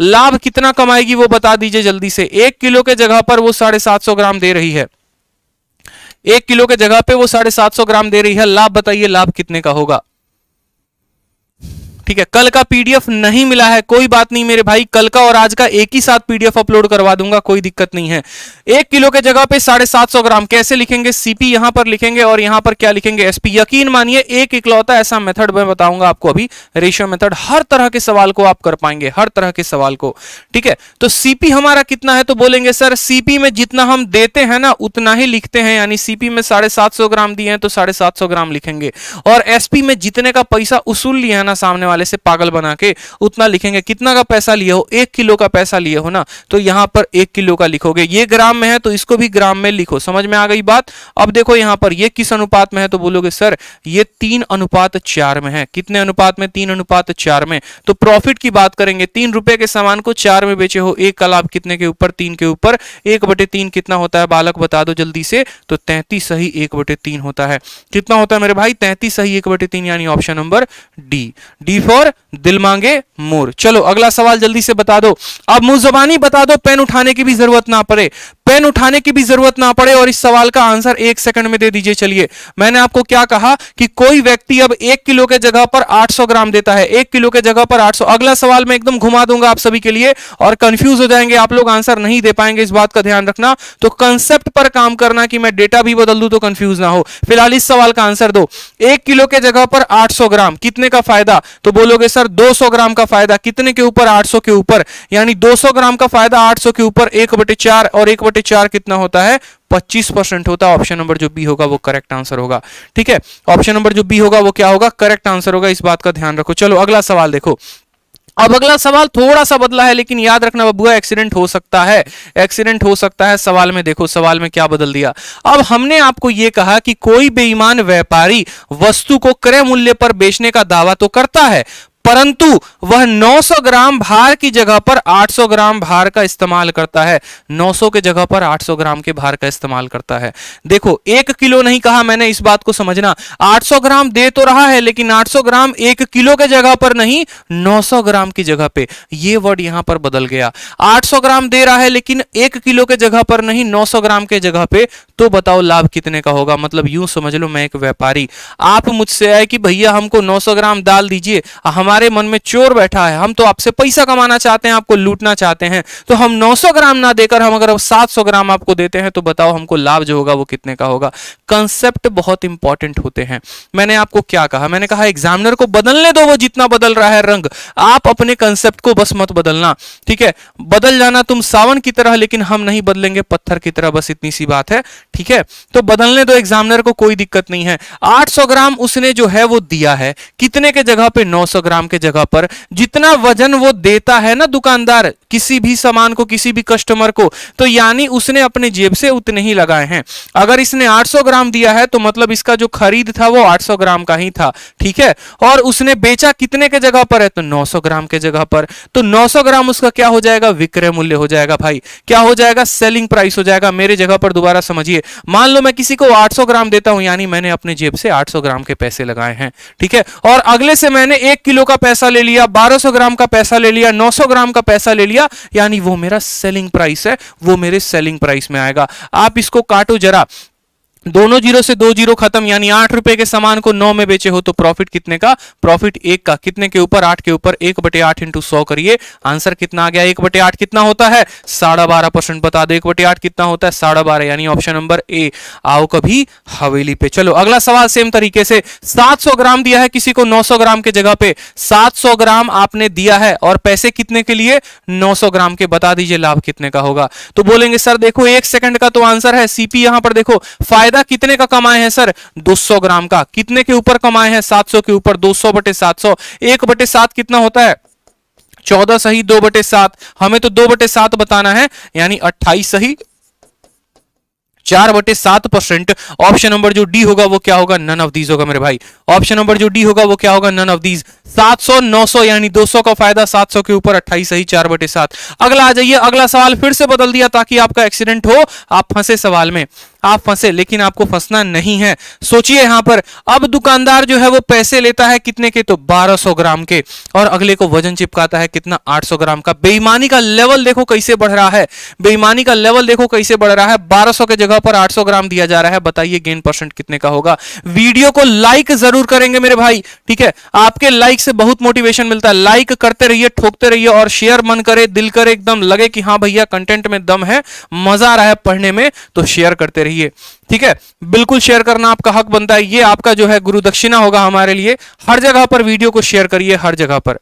लाभ कितना कमाएगी वो बता दीजिए जल्दी से एक किलो के जगह पर वो साढ़े सात सौ ग्राम दे रही है एक किलो के जगह पे वो साढ़े सात सौ ग्राम दे रही है लाभ बताइए लाभ कितने का होगा ठीक है कल का पीडीएफ नहीं मिला है कोई बात नहीं मेरे भाई कल का और आज का एक ही साथ पीडीएफ अपलोड करवा दूंगा कोई दिक्कत नहीं है एक किलो के जगह पे साढ़े सात सौ ग्राम कैसे लिखेंगे सीपी यहां पर लिखेंगे और यहां पर क्या लिखेंगे एसपी यकीन मानिए एक इकलौता ऐसा मेथड मैं बताऊंगा आपको अभी रेशियो मेथड हर तरह के सवाल को आप कर पाएंगे हर तरह के सवाल को ठीक है तो सीपी हमारा कितना है तो बोलेंगे सर सीपी में जितना हम देते हैं ना उतना ही लिखते हैं यानी सीपी में साढ़े सात सौ ग्राम दिए हैं तो साढ़े सात सौ ग्राम लिखेंगे और एसपी में जितने का पैसा उसूल लिया है ना सामने वाले वाले से पागल बना के उतना लिखेंगे कितना का पैसा लिए हो एक किलो का पैसा लिए हो ना तो यहाँ पर एक किलो का लिखोगे ये ग्राम में है तो इसको भी ग्राम में लिखो समझ में आ गई बात अब देखो यहाँ पर ये किस अनुपात में है तो बोलोगे सर ये तीन अनुपात चार में है कितने अनुपात में तीन अनुपात चार में तो प्रॉफिट की बात करेंगे तीन रुपए के सामान को चार में बेचे हो एक का लाभ कितने के ऊपर तीन के ऊपर एक बटे तीन कितना होता है बालक बता दो जल्दी से तो तैतीस सही एक बटे तीन होता है कितना होता है मेरे भाई तैतीस सही एक बटे तीन यानी option number D D before दिल मांगे मोर चलो अगला सवाल जल्दी से बता दो अब मुंह जबानी बता दो पेन उठाने की भी जरूरत ना पड़े पेन उठाने की भी जरूरत ना पड़े और इस सवाल का आंसर एक सेकंड में दे दीजिए चलिए मैंने आपको क्या कहा कि कोई व्यक्ति अब एक किलो के जगह पर 800 ग्राम देता है एक किलो के जगह पर 800 अगला सवाल मैं एकदम घुमा दूंगा आप सभी के लिए और कंफ्यूज हो जाएंगे आप लोग आंसर नहीं दे पाएंगे इस बात का ध्यान रखना तो कंसेप्ट पर काम करना कि मैं डेटा भी बदल दू तो कंफ्यूज ना हो फिलहाल इस सवाल का आंसर दो एक किलो के जगह पर आठ ग्राम कितने का फायदा तो बोलोगे सर दो ग्राम का फायदा कितने के ऊपर आठ के ऊपर यानी दो ग्राम का फायदा आठ के ऊपर एक बटे चार और एक बटे बटे चार कितना होता है 25 परसेंट होता है ऑप्शन नंबर जो बी होगा वो करेक्ट आंसर होगा ठीक है ऑप्शन नंबर जो बी होगा वो क्या होगा करेक्ट आंसर होगा इस बात का ध्यान रखो चलो अगला सवाल देखो अब अगला सवाल थोड़ा सा बदला है लेकिन याद रखना बबुआ एक्सीडेंट हो सकता है एक्सीडेंट हो सकता है सवाल में देखो सवाल में क्या बदल दिया अब हमने आपको यह कहा कि कोई बेईमान व्यापारी वस्तु को क्रय मूल्य पर बेचने का दावा तो करता है परंतु वह 900 ग्राम भार की जगह पर 800 ग्राम भार का इस्तेमाल करता है 900 के जगह पर 800 ग्राम के भार का इस्तेमाल करता है देखो एक किलो नहीं कहा मैंने इस बात को समझना 800 ग्राम दे तो रहा है लेकिन 800 ग्राम एक किलो के जगह पर नहीं 900 ग्राम की जगह पे ये वर्ड यहां पर बदल गया 800 ग्राम दे रहा है लेकिन एक किलो के जगह पर नहीं 900 ग्राम के जगह पे तो बताओ लाभ कितने का होगा मतलब यूं समझ लो मैं एक व्यापारी आप मुझसे आए कि भैया हमको नौ ग्राम दाल दीजिए हमारे हमारे मन में चोर बैठा है हम तो आपसे पैसा कमाना चाहते हैं आपको लूटना चाहते हैं तो हम 900 ग्राम ना देकर हम अगर 700 ग्राम आपको देते हैं तो बताओ हमको लाभ जो होगा वो कितने का होगा कंसेप्ट बहुत इंपॉर्टेंट होते हैं मैंने आपको क्या कहा मैंने कहा एग्जामिनर को बदलने दो वो जितना बदल रहा है रंग आप अपने कंसेप्ट को बस मत बदलना ठीक है बदल जाना तुम सावन की तरह लेकिन हम नहीं बदलेंगे पत्थर की तरह बस इतनी सी बात है ठीक है तो बदलने दो एग्जामिनर को कोई दिक्कत नहीं है 800 ग्राम उसने जो है वो दिया है कितने के जगह पे 900 ग्राम दाम के जगह पर जितना वजन वो देता है ना दुकानदार किसी भी सामान को किसी भी कस्टमर को तो यानी उसने अपने जेब से उतने ही लगाए हैं अगर इसने 800 ग्राम दिया है तो मतलब इसका जो खरीद था वो 800 ग्राम का ही था ठीक है और उसने बेचा कितने के जगह पर है तो 900 ग्राम के जगह पर तो 900 ग्राम उसका क्या हो जाएगा विक्रय मूल्य हो जाएगा भाई क्या हो जाएगा सेलिंग प्राइस हो जाएगा मेरे जगह पर दोबारा समझिए मान लो मैं किसी को 800 ग्राम देता हूं यानी मैंने अपने जेब से 800 ग्राम के पैसे लगाए हैं ठीक है और अगले से मैंने एक किलो का का पैसा ले लिया 1200 ग्राम का पैसा ले लिया 900 ग्राम का पैसा ले लिया यानी वो मेरा सेलिंग प्राइस है वो मेरे सेलिंग प्राइस में आएगा आप इसको काटो जरा दोनों जीरो से दो जीरो खत्म यानी आठ रुपए के सामान को नौ में बेचे हो तो प्रॉफिट कितने का प्रॉफिट एक का कितने के ऊपर आठ के ऊपर एक बटे आठ इंटू सौ करिए आंसर कितना आ गया एक बटे आठ कितना होता है साढ़ा बारह परसेंट बता दो एक बटे आठ कितना होता है साढ़ा बारह यानी ऑप्शन नंबर ए आओ कभी हवेली पे चलो अगला सवाल सेम तरीके से सात सौ ग्राम दिया है किसी को नौ सौ ग्राम के जगह पे सात सौ ग्राम आपने दिया है और पैसे कितने के लिए नौ सौ ग्राम के बता दीजिए लाभ कितने का होगा तो बोलेंगे सर देखो एक सेकंड का तो आंसर है सीपी यहां पर देखो फायदा फायदा कितने का कमाए हैं सर 200 ग्राम का कितने के ऊपर कमाए हैं 700 के ऊपर 200 सौ बटे 700 एक बटे सात कितना होता है चौदह सही दो बटे सात हमें तो दो बटे सात बताना है यानी अट्ठाईस सही चार बटे सात परसेंट ऑप्शन नंबर जो डी होगा वो क्या होगा नन ऑफ दीज होगा मेरे भाई ऑप्शन नंबर जो डी होगा वो क्या होगा नन ऑफ दीज सात सौ नौ सौ यानी दो सौ का फायदा सात सौ के ऊपर अट्ठाईस सही चार बटे सात अगला आ जाइए अगला सवाल फिर से बदल दिया ताकि आपका एक्सीडेंट हो आप फंसे सवाल में आप फंसे लेकिन आपको फंसना नहीं है सोचिए यहां पर अब दुकानदार जो है वो पैसे लेता है कितने के तो 1200 ग्राम के और अगले को वजन चिपकाता है कितना 800 ग्राम का बेईमानी का लेवल देखो कैसे बढ़ रहा है बेईमानी का लेवल देखो कैसे बढ़ रहा है बारह के जगह पर आठ ग्राम दिया जा रहा है बताइए गेन परसेंट कितने का होगा वीडियो को लाइक जरूर करेंगे मेरे भाई ठीक है आपके लाइक से बहुत मोटिवेशन मिलता है लाइक करते रहिए ठोकते रहिए और शेयर मन करे दिल करे एकदम लगे कि हाँ भैया कंटेंट में दम है मजा आ रहा है पढ़ने में तो शेयर करते रहिए लिए ठीक है बिल्कुल शेयर करना आपका हक बनता है ये आपका जो है गुरु दक्षिणा होगा हमारे लिए हर जगह पर वीडियो को शेयर करिए हर जगह पर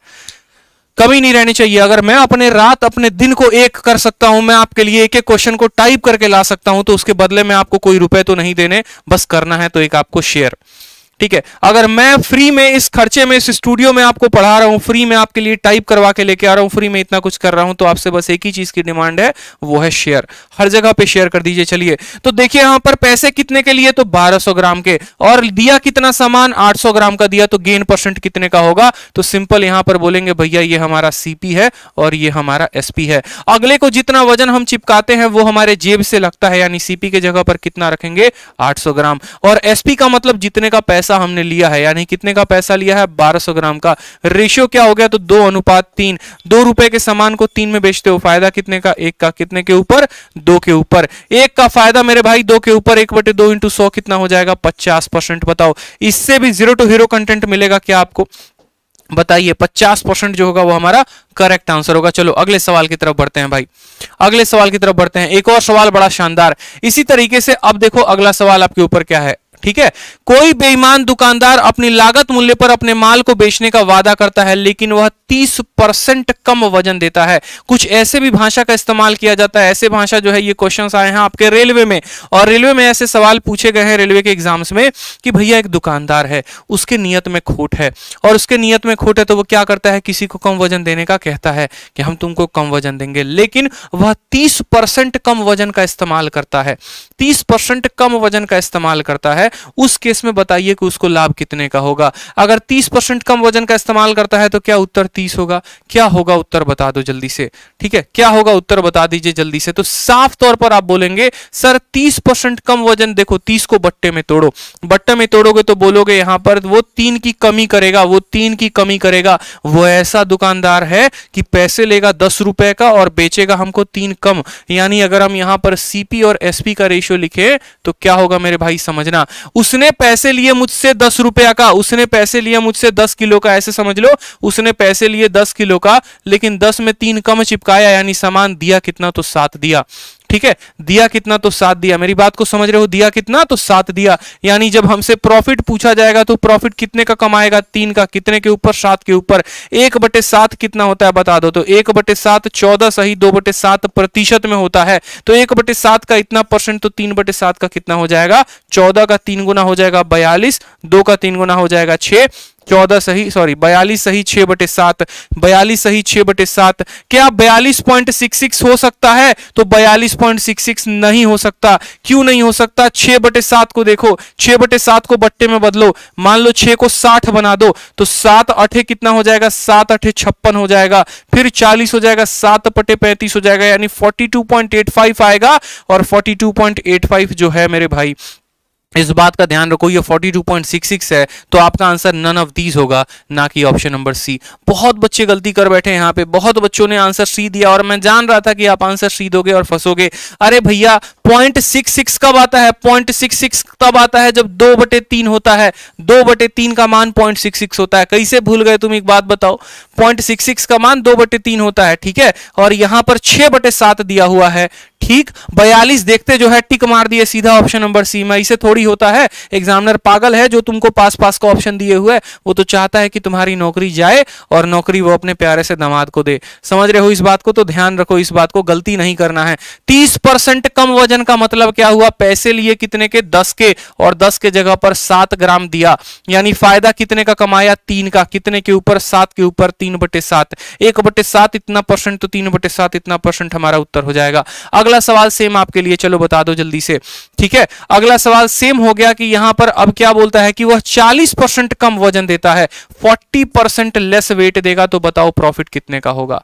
कमी नहीं रहनी चाहिए अगर मैं अपने रात अपने दिन को एक कर सकता हूं मैं आपके लिए एक एक क्वेश्चन को टाइप करके ला सकता हूं तो उसके बदले में आपको कोई रुपए तो नहीं देने बस करना है तो एक आपको शेयर ठीक है अगर मैं फ्री में इस खर्चे में इस स्टूडियो में आपको पढ़ा रहा हूं फ्री में आपके लिए टाइप करवा के लेके आ रहा हूं फ्री में इतना कुछ कर रहा हूं तो आपसे बस एक ही चीज की डिमांड है वो है शेयर हर जगह पे शेयर कर दीजिए चलिए तो देखिए यहां पर पैसे कितने के लिए तो 1200 ग्राम के और दिया कितना सामान आठ ग्राम का दिया तो गेन परसेंट कितने का होगा तो सिंपल यहां पर बोलेंगे भैया ये हमारा सीपी है और ये हमारा एसपी है अगले को जितना वजन हम चिपकाते हैं वो हमारे जेब से लगता है यानी सीपी के जगह पर कितना रखेंगे आठ ग्राम और एसपी का मतलब जितने का पैसा पैसा हमने लिया है यानी कितने का पैसा लिया है 1200 ग्राम का रेशियो क्या हो गया तो दो अनुपात तीन दो रुपए के सामान को तीन में बेचते हो फायदा कितने का एक का कितने के ऊपर दो के ऊपर एक का फायदा मेरे भाई दो के ऊपर एक बटे दो इंटू सौ कितना हो जाएगा पचास परसेंट बताओ इससे भी जीरो टू हीरो कंटेंट मिलेगा क्या आपको बताइए 50 परसेंट जो होगा वो हमारा करेक्ट आंसर होगा चलो अगले सवाल की तरफ बढ़ते हैं भाई अगले सवाल की तरफ बढ़ते हैं एक और सवाल बड़ा शानदार इसी तरीके से अब देखो अगला सवाल आपके ऊपर क्या है ठीक है कोई बेईमान दुकानदार अपनी लागत मूल्य पर अपने माल को बेचने का वादा करता है लेकिन वह 30 परसेंट कम वजन देता है कुछ ऐसे भी भाषा का इस्तेमाल किया जाता है ऐसे भाषा जो है ये क्वेश्चंस आए हैं आपके रेलवे में और रेलवे में ऐसे सवाल पूछे गए हैं रेलवे के एग्जाम्स में कि भैया एक दुकानदार है उसके नियत में खोट है और उसके नियत में खोट है तो वो क्या करता है किसी को कम वजन देने का कहता है कि हम तुमको कम वजन देंगे लेकिन वह तीस कम वजन का इस्तेमाल करता है तीस कम वजन का इस्तेमाल करता है है उस केस में बताइए कि उसको लाभ कितने का होगा अगर 30 परसेंट कम वजन का इस्तेमाल करता है तो क्या उत्तर 30 होगा क्या होगा उत्तर बता दो जल्दी से ठीक है क्या होगा उत्तर बता दीजिए जल्दी से तो साफ तौर पर आप बोलेंगे सर तीस कम वजन देखो तीस को बट्टे में तोड़ो बट्टे में तोड़ोगे तो बोलोगे यहां पर वो तीन की कमी करेगा वो तीन की कमी करेगा वो ऐसा दुकानदार है कि पैसे लेगा दस रुपए का और बेचेगा हमको तीन कम यानी अगर हम यहां पर सीपी और एसपी का रेशियो लिखे तो क्या होगा मेरे भाई समझना उसने पैसे लिए मुझसे दस रुपया का उसने पैसे लिए मुझसे दस किलो का ऐसे समझ लो उसने पैसे लिए दस किलो का लेकिन दस में तीन कम चिपकाया यानी सामान दिया कितना तो सात दिया ठीक है दिया कितना तो सात दिया मेरी बात को समझ रहे हो दिया कितना तो सात दिया यानी जब हमसे प्रॉफिट पूछा जाएगा तो प्रॉफिट कितने का कमाएगा तीन का कितने के ऊपर सात के ऊपर एक बटे सात कितना होता है बता दो तो एक बटे सात चौदह सही दो बटे सात प्रतिशत में होता है तो एक बटे सात का इतना परसेंट तो तीन बटे सात का कितना हो जाएगा चौदह का तीन गुना हो जाएगा बयालीस दो का तीन गुना हो जाएगा छह चौदह सही सॉरी बयालीस सही छह बटे सात बयालीस सही छह बटे सात क्या बयालीस पॉइंट सिक्स सिक्स हो सकता है तो बयालीस पॉइंट सिक्स सिक्स नहीं हो सकता क्यों नहीं हो सकता छह बटे सात को देखो छह बटे सात को बट्टे में बदलो मान लो छह को साठ बना दो तो सात अठे कितना हो जाएगा सात अठे छप्पन हो जाएगा फिर चालीस हो जाएगा सात पटे पैंतीस हो जाएगा यानी forty two point eight five आएगा और forty two point eight five जो है मेरे भाई इस बात का ध्यान रखो ये 42.66 है तो आपका आंसर नन ऑफ दीज होगा ना कि ऑप्शन नंबर सी बहुत बच्चे गलती कर बैठे हैं यहाँ पे बहुत बच्चों ने आंसर सी दिया और मैं जान रहा था कि आप आंसर सी दोगे और फंसोगे अरे भैया पॉइंट सिक्स सिक्स कब आता है पॉइंट सिक्स सिक्स तब आता है जब दो बटे तीन होता है दो बटे तीन का मान पॉइंट सिक्स सिक्स होता है कैसे भूल गए तुम एक बात बताओ पॉइंट सिक्स सिक्स का मान दो बटे तीन होता है ठीक है और यहाँ पर छह बटे सात दिया हुआ है ठीक बयालीस देखते जो है टिक मार दिए सीधा ऑप्शन नंबर सी में इसे थोड़ी होता है एग्जामिनर पागल है जो तुमको पास पास का ऑप्शन दिए हुए वो तो चाहता है कि तुम्हारी नौकरी जाए और नौकरी वो अपने प्यारे से दमाद को दे समझ रहे हो इस बात को तो ध्यान रखो इस बात को गलती नहीं करना है तीस कम वजन का मतलब क्या हुआ पैसे लिए कितने के दस के और दस के जगह पर सात ग्राम दिया यानी फायदा कितने का कमाया तीन का कितने के ऊपर सात के ऊपर तीन बटे सात एक बटे सात इतना परसेंट तो तीन बटे सात इतना परसेंट हमारा उत्तर हो जाएगा अगला अगला सवाल सेम आपके लिए चलो बता दो जल्दी से ठीक है अगला सवाल सेम हो गया कि यहां पर अब क्या बोलता है कि वह 40 परसेंट कम वजन देता है 40 परसेंट लेस वेट देगा तो बताओ प्रॉफिट कितने का होगा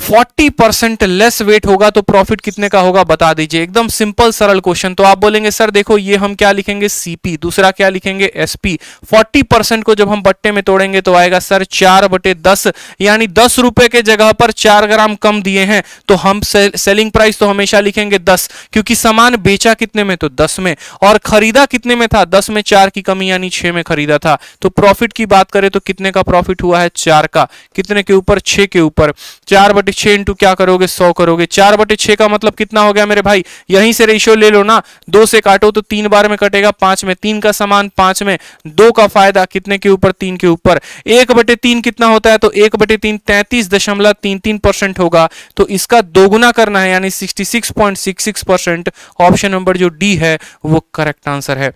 फोर्टी परसेंट लेस वेट होगा तो प्रॉफिट कितने का होगा बता दीजिए एकदम सिंपल सरल क्वेश्चन तो आप बोलेंगे सर देखो ये हम क्या लिखेंगे सीपी दूसरा क्या लिखेंगे एसपी फोर्टी परसेंट को जब हम बट्टे में तोड़ेंगे तो आएगा सर चार बटे दस यानी दस रुपए के जगह पर चार ग्राम कम दिए हैं तो हम से, सेलिंग प्राइस तो हमेशा लिखेंगे दस क्योंकि सामान बेचा कितने में तो दस में और खरीदा कितने में था दस में चार की कमी यानी छह में खरीदा था तो प्रॉफिट की बात करें तो कितने का प्रॉफिट हुआ है चार का कितने के ऊपर छह के ऊपर चार बटे छह इंटू क्या करोगे सौ करोगे चार बटे छह का मतलब कितना हो गया मेरे भाई यहीं से रेशियो ले लो ना दो से काटो तो तीन बार में कटेगा पांच में तीन का समान पांच में दो का फायदा कितने के ऊपर तीन के ऊपर एक बटे तीन कितना होता है तो एक बटे तीन तैतीस दशमलव तीन तीन परसेंट होगा तो इसका दोगुना करना है यानी sixty six point six six percent option number जो डी है वो करेक्ट आंसर है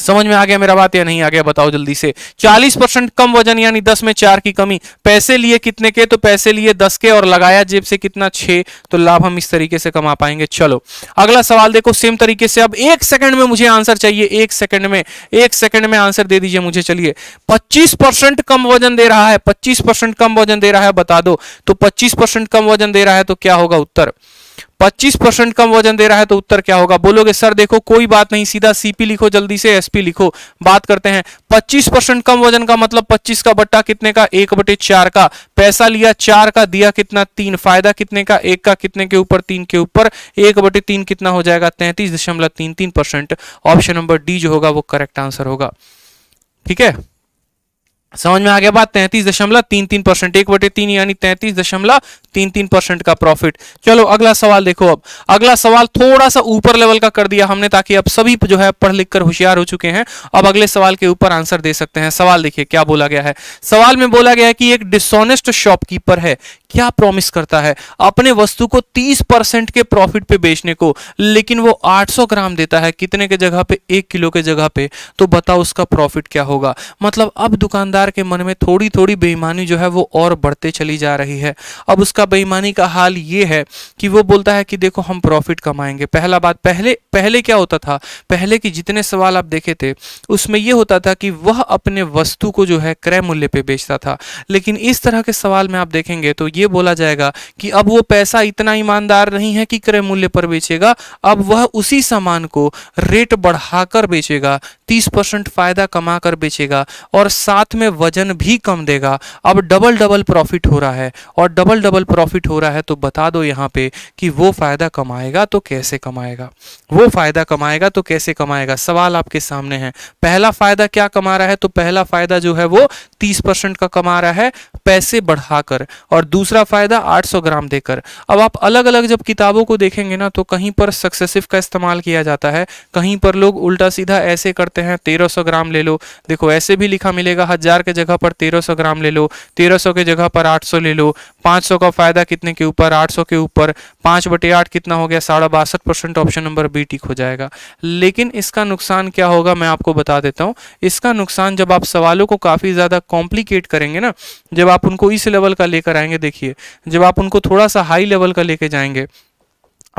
समझ में आ गया मेरा बात या नहीं आ गया बताओ जल्दी से 40 परसेंट कम वजन यानी 10 में चार की कमी पैसे लिए कितने के तो पैसे लिए 10 के और लगाया जेब से कितना 6 तो लाभ हम इस तरीके से कमा पाएंगे चलो अगला सवाल देखो सेम तरीके से अब एक सेकंड में मुझे आंसर चाहिए एक सेकंड में एक सेकंड में आंसर दे दीजिए मुझे चलिए पच्चीस कम वजन दे रहा है पच्चीस कम वजन दे रहा है बता दो तो पच्चीस कम वजन दे रहा है तो क्या होगा उत्तर 25 परसेंट कम वजन दे रहा है तो उत्तर क्या होगा बोलोगे सर देखो कोई बात नहीं सीधा सीपी लिखो जल्दी से एसपी लिखो बात करते हैं 25 परसेंट कम वजन का मतलब 25 का बट्टा कितने का एक बटे चार का पैसा लिया चार का दिया कितना तीन फायदा कितने का एक का कितने के ऊपर तीन के ऊपर एक बटे तीन कितना हो जाएगा तैंतीस दशमलव तीन तीन परसेंट ऑप्शन नंबर डी जो होगा वो करेक्ट आंसर होगा ठीक है समझ में आ गया बात तैंतीस दशमलव तीन तीन परसेंट एक बटे तीन यानी तैंतीस दशमलव तीन तीन परसेंट का प्रॉफिट चलो अगला सवाल देखो अब अगला सवाल थोड़ा सा ऊपर लेवल का कर दिया हमने ताकि अब सभी जो है पढ़ लिख कर होशियार हो चुके हैं अब अगले सवाल के ऊपर आंसर दे सकते हैं सवाल देखिए क्या बोला गया है सवाल में बोला गया है कि एक डिसऑनेस्ट शॉपकीपर है क्या प्रॉमिस करता है अपने वस्तु को 30 परसेंट के प्रॉफिट पे बेचने को लेकिन वो 800 ग्राम देता है कितने के जगह पे एक किलो के जगह पे तो बताओ उसका प्रॉफिट क्या होगा मतलब अब दुकानदार के मन में थोड़ी थोड़ी बेईमानी जो है वो और बढ़ते चली जा रही है अब उसका बेईमानी का हाल ये है कि वो बोलता है कि देखो हम प्रॉफिट कमाएंगे पहला बात पहले पहले क्या होता था पहले की जितने सवाल आप देखे थे उसमें यह होता था कि वह अपने वस्तु को जो है क्रय मूल्य पे बेचता था लेकिन इस तरह के सवाल में आप देखेंगे तो ये ये बोला जाएगा कि अब वो पैसा इतना ईमानदार नहीं है कि क्रय मूल्य पर बेचेगा अब वह उसी सामान को रेट बढ़ाकर बेचेगा तीस परसेंट फायदा कमा कर बेचेगा और साथ में वजन भी कम देगा अब डबल डबल प्रॉफिट हो रहा है और डबल डबल प्रॉफिट हो रहा है तो बता दो यहाँ पे कि वो फायदा कमाएगा तो कैसे कमाएगा वो फायदा कमाएगा तो कैसे कमाएगा सवाल आपके सामने है पहला फायदा क्या कमा रहा है तो पहला फायदा जो है वो तीस परसेंट का कमा रहा है पैसे बढ़ाकर और दूसरा दूसरा फायदा 800 ग्राम देकर अब आप अलग अलग जब किताबों को देखेंगे ना तो कहीं पर सक्सेसिव का इस्तेमाल किया जाता है कहीं पर लोग उल्टा सीधा ऐसे करते हैं 1300 ग्राम ले लो देखो ऐसे भी लिखा मिलेगा हजार के जगह पर 1300 ग्राम ले लो 1300 के जगह पर 800 ले लो 500 का फायदा कितने के ऊपर 800 के ऊपर पाँच बटे आठ कितना हो गया साढ़ा बासठ percent option number B tick हो जाएगा लेकिन इसका नुकसान क्या होगा मैं आपको बता देता हूँ इसका नुकसान जब आप सवालों को काफ़ी ज़्यादा कॉम्प्लिकेट करेंगे ना जब आप उनको इस लेवल का लेकर आएंगे देखिए जब आप उनको थोड़ा सा हाई लेवल का लेके जाएंगे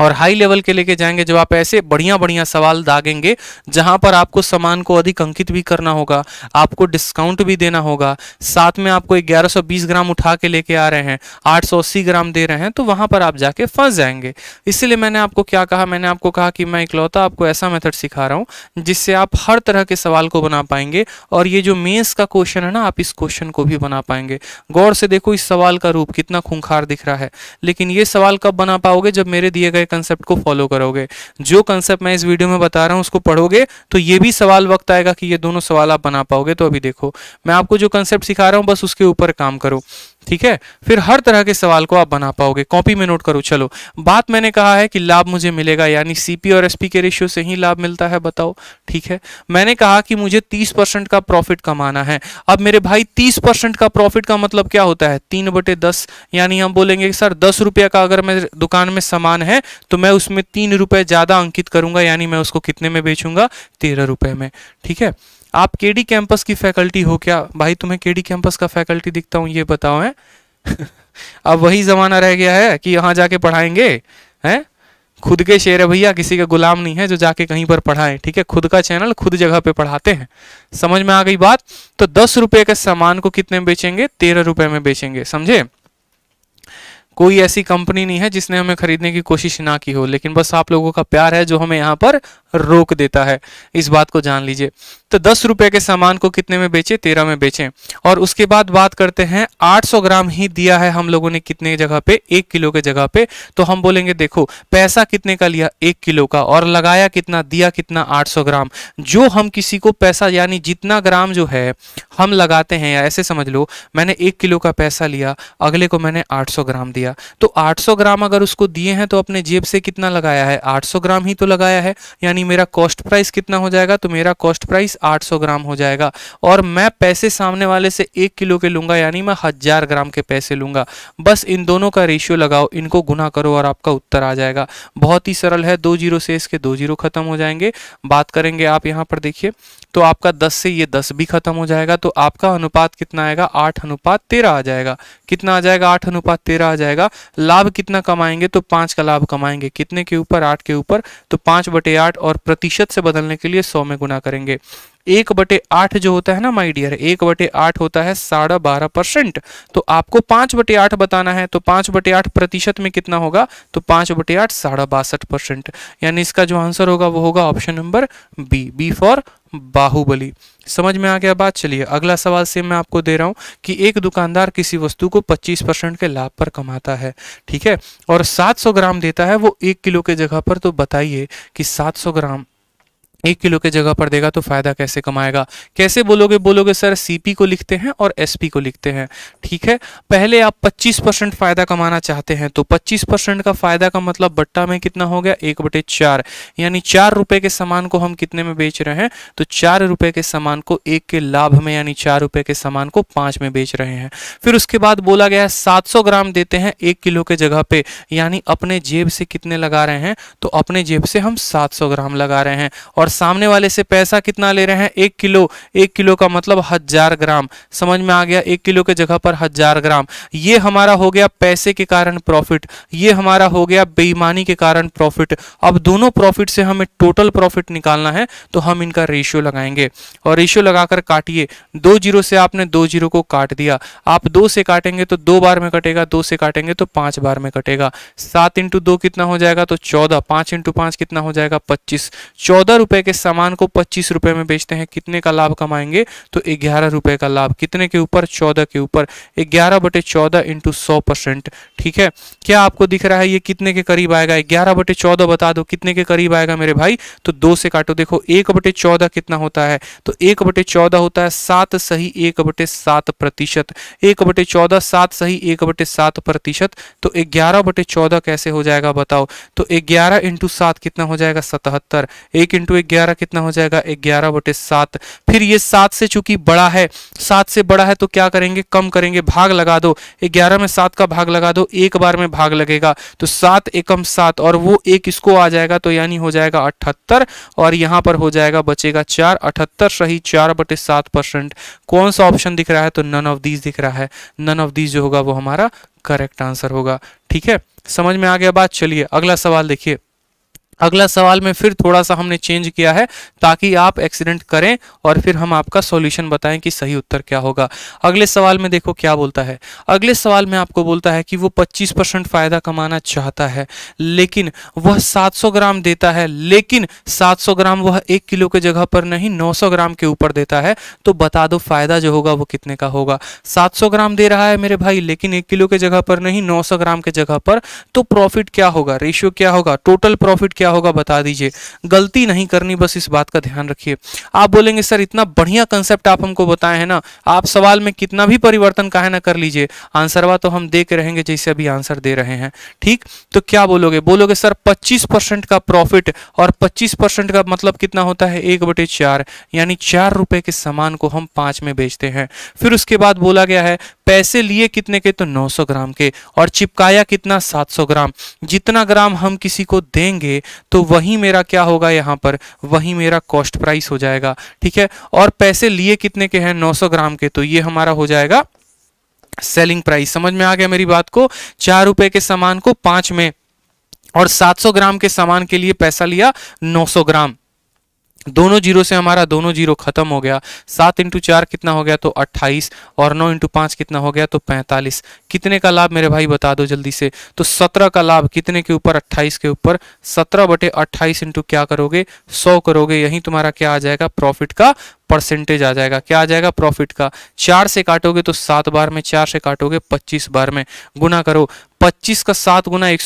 और हाई लेवल के लेके जाएंगे जब आप ऐसे बढ़िया बढ़िया सवाल दागेंगे जहां पर आपको सामान को अधिक अंकित भी करना होगा आपको डिस्काउंट भी देना होगा साथ में आपको 1120 ग्राम उठा के लेके आ रहे हैं 880 ग्राम दे रहे हैं तो वहां पर आप जाके फंस जाएंगे इसीलिए मैंने आपको क्या कहा मैंने आपको कहा कि मैं इकलौता आपको ऐसा मेथड सिखा रहा हूँ जिससे आप हर तरह के सवाल को बना पाएंगे और ये जो मेन्स का क्वेश्चन है ना आप इस क्वेश्चन को भी बना पाएंगे गौर से देखो इस सवाल का रूप कितना खूंखार दिख रहा है लेकिन ये सवाल कब बना पाओगे जब मेरे दिए गए गए कंसेप्ट को फॉलो करोगे जो कंसेप्ट मैं इस वीडियो में बता रहा हूँ उसको पढ़ोगे तो ये भी सवाल वक्त आएगा कि ये दोनों सवाल आप बना पाओगे तो अभी देखो मैं आपको जो कंसेप्ट सिखा रहा हूँ बस उसके ऊपर काम करो ठीक है फिर हर तरह के सवाल को आप बना पाओगे कॉपी में नोट करो चलो बात मैंने कहा है कि लाभ मुझे मिलेगा यानी सीपी और एसपी के रेशियो से ही लाभ मिलता है बताओ ठीक है मैंने कहा कि मुझे 30 परसेंट का प्रॉफिट कमाना है अब मेरे भाई 30 परसेंट का प्रॉफिट का मतलब क्या होता है तीन बटे दस यानी हम बोलेंगे सर दस रुपये का अगर मैं दुकान में सामान है तो मैं उसमें तीन ज़्यादा अंकित करूंगा यानी मैं उसको कितने में बेचूंगा तेरह रुपये में ठीक है आप के डी कैंपस की फैकल्टी हो क्या भाई तुम्हें के डी कैंपस का फैकल्टी दिखता हूँ ये बताओ है अब वही ज़माना रह गया है कि यहाँ जाके पढ़ाएंगे हैं खुद के शेर है भैया किसी का गुलाम नहीं है जो जाके कहीं पर पढ़ाएं ठीक है खुद का चैनल खुद जगह पे पढ़ाते हैं समझ में आ गई बात तो दस रुपये के सामान को कितने बेचेंगे तेरह रुपये में बेचेंगे समझे कोई ऐसी कंपनी नहीं है जिसने हमें खरीदने की कोशिश ना की हो लेकिन बस आप लोगों का प्यार है जो हमें यहाँ पर रोक देता है इस बात को जान लीजिए तो दस रुपए के सामान को कितने में बेचे तेरह में बेचें और उसके बाद बात करते हैं आठ सौ ग्राम ही दिया है हम लोगों ने कितने जगह पे एक किलो के जगह पे तो हम बोलेंगे देखो पैसा कितने का लिया एक किलो का और लगाया कितना दिया कितना सौ ग्राम जो हम किसी को पैसा यानी जितना ग्राम जो है हम लगाते हैं या ऐसे समझ लो मैंने एक किलो का पैसा लिया अगले को मैंने आठ ग्राम दिया दिया तो 800 ग्राम अगर उसको दिए हैं तो अपने जेब से कितना लगाया है 800 ग्राम ही तो लगाया है यानी मेरा कॉस्ट प्राइस कितना हो जाएगा तो मेरा कॉस्ट प्राइस 800 ग्राम हो जाएगा और मैं पैसे सामने वाले से एक किलो के लूंगा यानी मैं हज़ार ग्राम के पैसे लूंगा बस इन दोनों का रेशियो लगाओ इनको गुना करो और आपका उत्तर आ जाएगा बहुत ही सरल है दो जीरो से इसके दो जीरो खत्म हो जाएंगे बात करेंगे आप यहाँ पर देखिए तो आपका 10 से ये 10 भी खत्म हो जाएगा तो आपका अनुपात कितना आएगा 8 अनुपात 13 आ जाएगा कितना आ जाएगा 8 अनुपात 13 आ जाएगा जाएगा लाभ कितना कमाएंगे तो पांच का लाभ कमाएंगे कितने के ऊपर आठ के ऊपर तो पांच बटे आठ और प्रतिशत से बदलने के लिए सौ में गुना करेंगे एक बटे आठ जो होता है ना माई डियर एक बटे आठ होता है साढ़ा बारह परसेंट तो आपको पांच बटे आठ बताना है तो पांच बटे आठ प्रतिशत में कितना होगा तो पांच बटे आठ साढ़ा बासठ परसेंट यानी इसका जो आंसर होगा वो होगा option number B B for Bahubali समझ में आ गया बात चलिए अगला सवाल से मैं आपको दे रहा हूँ कि एक दुकानदार किसी वस्तु को 25 परसेंट के लाभ पर कमाता है ठीक है और 700 ग्राम देता है वो एक किलो के जगह पर तो बताइए कि 700 ग्राम एक किलो के जगह पर देगा तो फायदा कैसे कमाएगा कैसे बोलोगे बोलोगे सर सीपी को लिखते हैं और एसपी को लिखते हैं ठीक है पहले आप 25 परसेंट फायदा कमाना चाहते हैं तो 25 परसेंट का फायदा का मतलब बट्टा में कितना हो गया एक बटे चार यानी चार रुपए के सामान को हम कितने में बेच रहे हैं तो चार रुपए के सामान को एक के लाभ में यानी चार रुपए के सामान को पांच में बेच रहे हैं फिर उसके बाद बोला गया है सात ग्राम देते हैं एक किलो के जगह पे यानी अपने जेब से कितने लगा रहे हैं तो अपने जेब से हम सात ग्राम लगा रहे हैं और सामने वाले से पैसा कितना ले रहे हैं एक किलो एक किलो का मतलब हजार ग्राम समझ में आ गया एक किलो के जगह पर हजार ग्राम ये हमारा हो गया पैसे के कारण प्रॉफिट ये हमारा हो गया बेईमानी के कारण प्रॉफिट अब दोनों प्रॉफिट से हमें टोटल प्रॉफिट निकालना है तो हम इनका रेशियो लगाएंगे और रेशियो लगाकर काटिए दो जीरो से आपने दो जीरो को काट दिया आप दो से काटेंगे तो दो बार में कटेगा दो से काटेंगे तो पांच बार में कटेगा सात इंटू दो कितना हो जाएगा तो चौदह पांच इंटू पांच कितना हो जाएगा पच्चीस चौदह रुपए रुपए के सामान को पच्चीस रुपए में बेचते हैं कितने का लाभ कमाएंगे तो ग्यारह रुपए का लाभ कितने के ऊपर चौदह के ऊपर ग्यारह बटे चौदह इंटू सौ परसेंट ठीक है क्या आपको दिख रहा है ये कितने के करीब आएगा ग्यारह बटे चौदह बता दो कितने के करीब आएगा मेरे भाई तो दो से काटो देखो एक बटे चौदह कितना होता है तो एक बटे चौदह होता है सात सही एक बटे सात प्रतिशत एक बटे चौदह सात सही एक बटे सात प्रतिशत तो ग्यारह बटे चौदह कैसे हो जाएगा बताओ तो ग्यारह इंटू सात कितना हो जाएगा सतहत्तर एक इंटू ग्यारह कितना हो जाएगा ग्यारह बटे सात फिर ये सात से चूंकि बड़ा है सात से बड़ा है तो क्या करेंगे कम करेंगे भाग लगा दो ग्यारह में सात का भाग लगा दो एक बार में भाग लगेगा तो सात एकम सात और वो एक इसको आ जाएगा तो यानी हो जाएगा अठहत्तर और यहाँ पर हो जाएगा बचेगा चार अठहत्तर सही चार बटे सात परसेंट कौन सा ऑप्शन दिख रहा है तो नन ऑफ दीज दिख रहा है नन ऑफ दीज जो होगा वो हमारा करेक्ट आंसर होगा ठीक है समझ में आ गया बात चलिए अगला सवाल देखिए अगला सवाल में फिर थोड़ा सा हमने चेंज किया है ताकि आप एक्सीडेंट करें और फिर हम आपका सॉल्यूशन बताएं कि सही उत्तर क्या होगा अगले सवाल में देखो क्या बोलता है अगले सवाल में आपको बोलता है कि वो 25 परसेंट फायदा कमाना चाहता है लेकिन वह 700 ग्राम देता है लेकिन 700 ग्राम वह एक किलो के जगह पर नहीं नौ ग्राम के ऊपर देता है तो बता दो फायदा जो होगा वो कितने का होगा सात ग्राम दे रहा है मेरे भाई लेकिन एक किलो के जगह पर नहीं नौ ग्राम के जगह पर तो प्रॉफिट क्या होगा रेशियो क्या होगा टोटल प्रॉफिट क्या क्या होगा बता दीजिए गलती नहीं करनी बस इस बात का ध्यान रखिए आप बोलेंगे सर इतना बढ़िया कंसेप्ट आप हमको बताए हैं ना आप सवाल में कितना भी परिवर्तन काहे ना कर लीजिए आंसरवा तो हम दे के रहेंगे जैसे अभी आंसर दे रहे हैं ठीक तो क्या बोलोगे बोलोगे सर पच्चीस का प्रॉफिट और पच्चीस का मतलब कितना होता है एक बटे यानी चार रुपए के सामान को हम पांच में बेचते हैं फिर उसके बाद बोला गया है पैसे लिए कितने के तो 900 ग्राम के और चिपकाया कितना 700 ग्राम जितना ग्राम हम किसी को देंगे तो वहीं मेरा क्या होगा यहाँ पर वही मेरा कॉस्ट प्राइस हो जाएगा ठीक है और पैसे लिए कितने के हैं 900 ग्राम के तो ये हमारा हो जाएगा सेलिंग प्राइस समझ में आ गया मेरी बात को चार रुपए के सामान को पांच में और 700 ग्राम के सामान के लिए पैसा लिया 900 ग्राम दोनों जीरो से हमारा दोनों जीरो खत्म हो गया सात इंटू चार कितना हो गया तो अट्ठाईस और नौ इंटू पांच कितना हो गया तो पैंतालीस कितने का लाभ मेरे भाई बता दो जल्दी से तो सत्रह का लाभ कितने के ऊपर अट्ठाईस के ऊपर सत्रह बटे अट्ठाईस इंटू क्या करोगे सौ करोगे यही तुम्हारा क्या आ जाएगा प्रॉफिट का परसेंटेज आ जाएगा क्या आ जाएगा प्रॉफिट का चार से काटोगे तो सात बार में चार से काटोगे पच्चीस बार में गुना करो 25 का सात गुना एक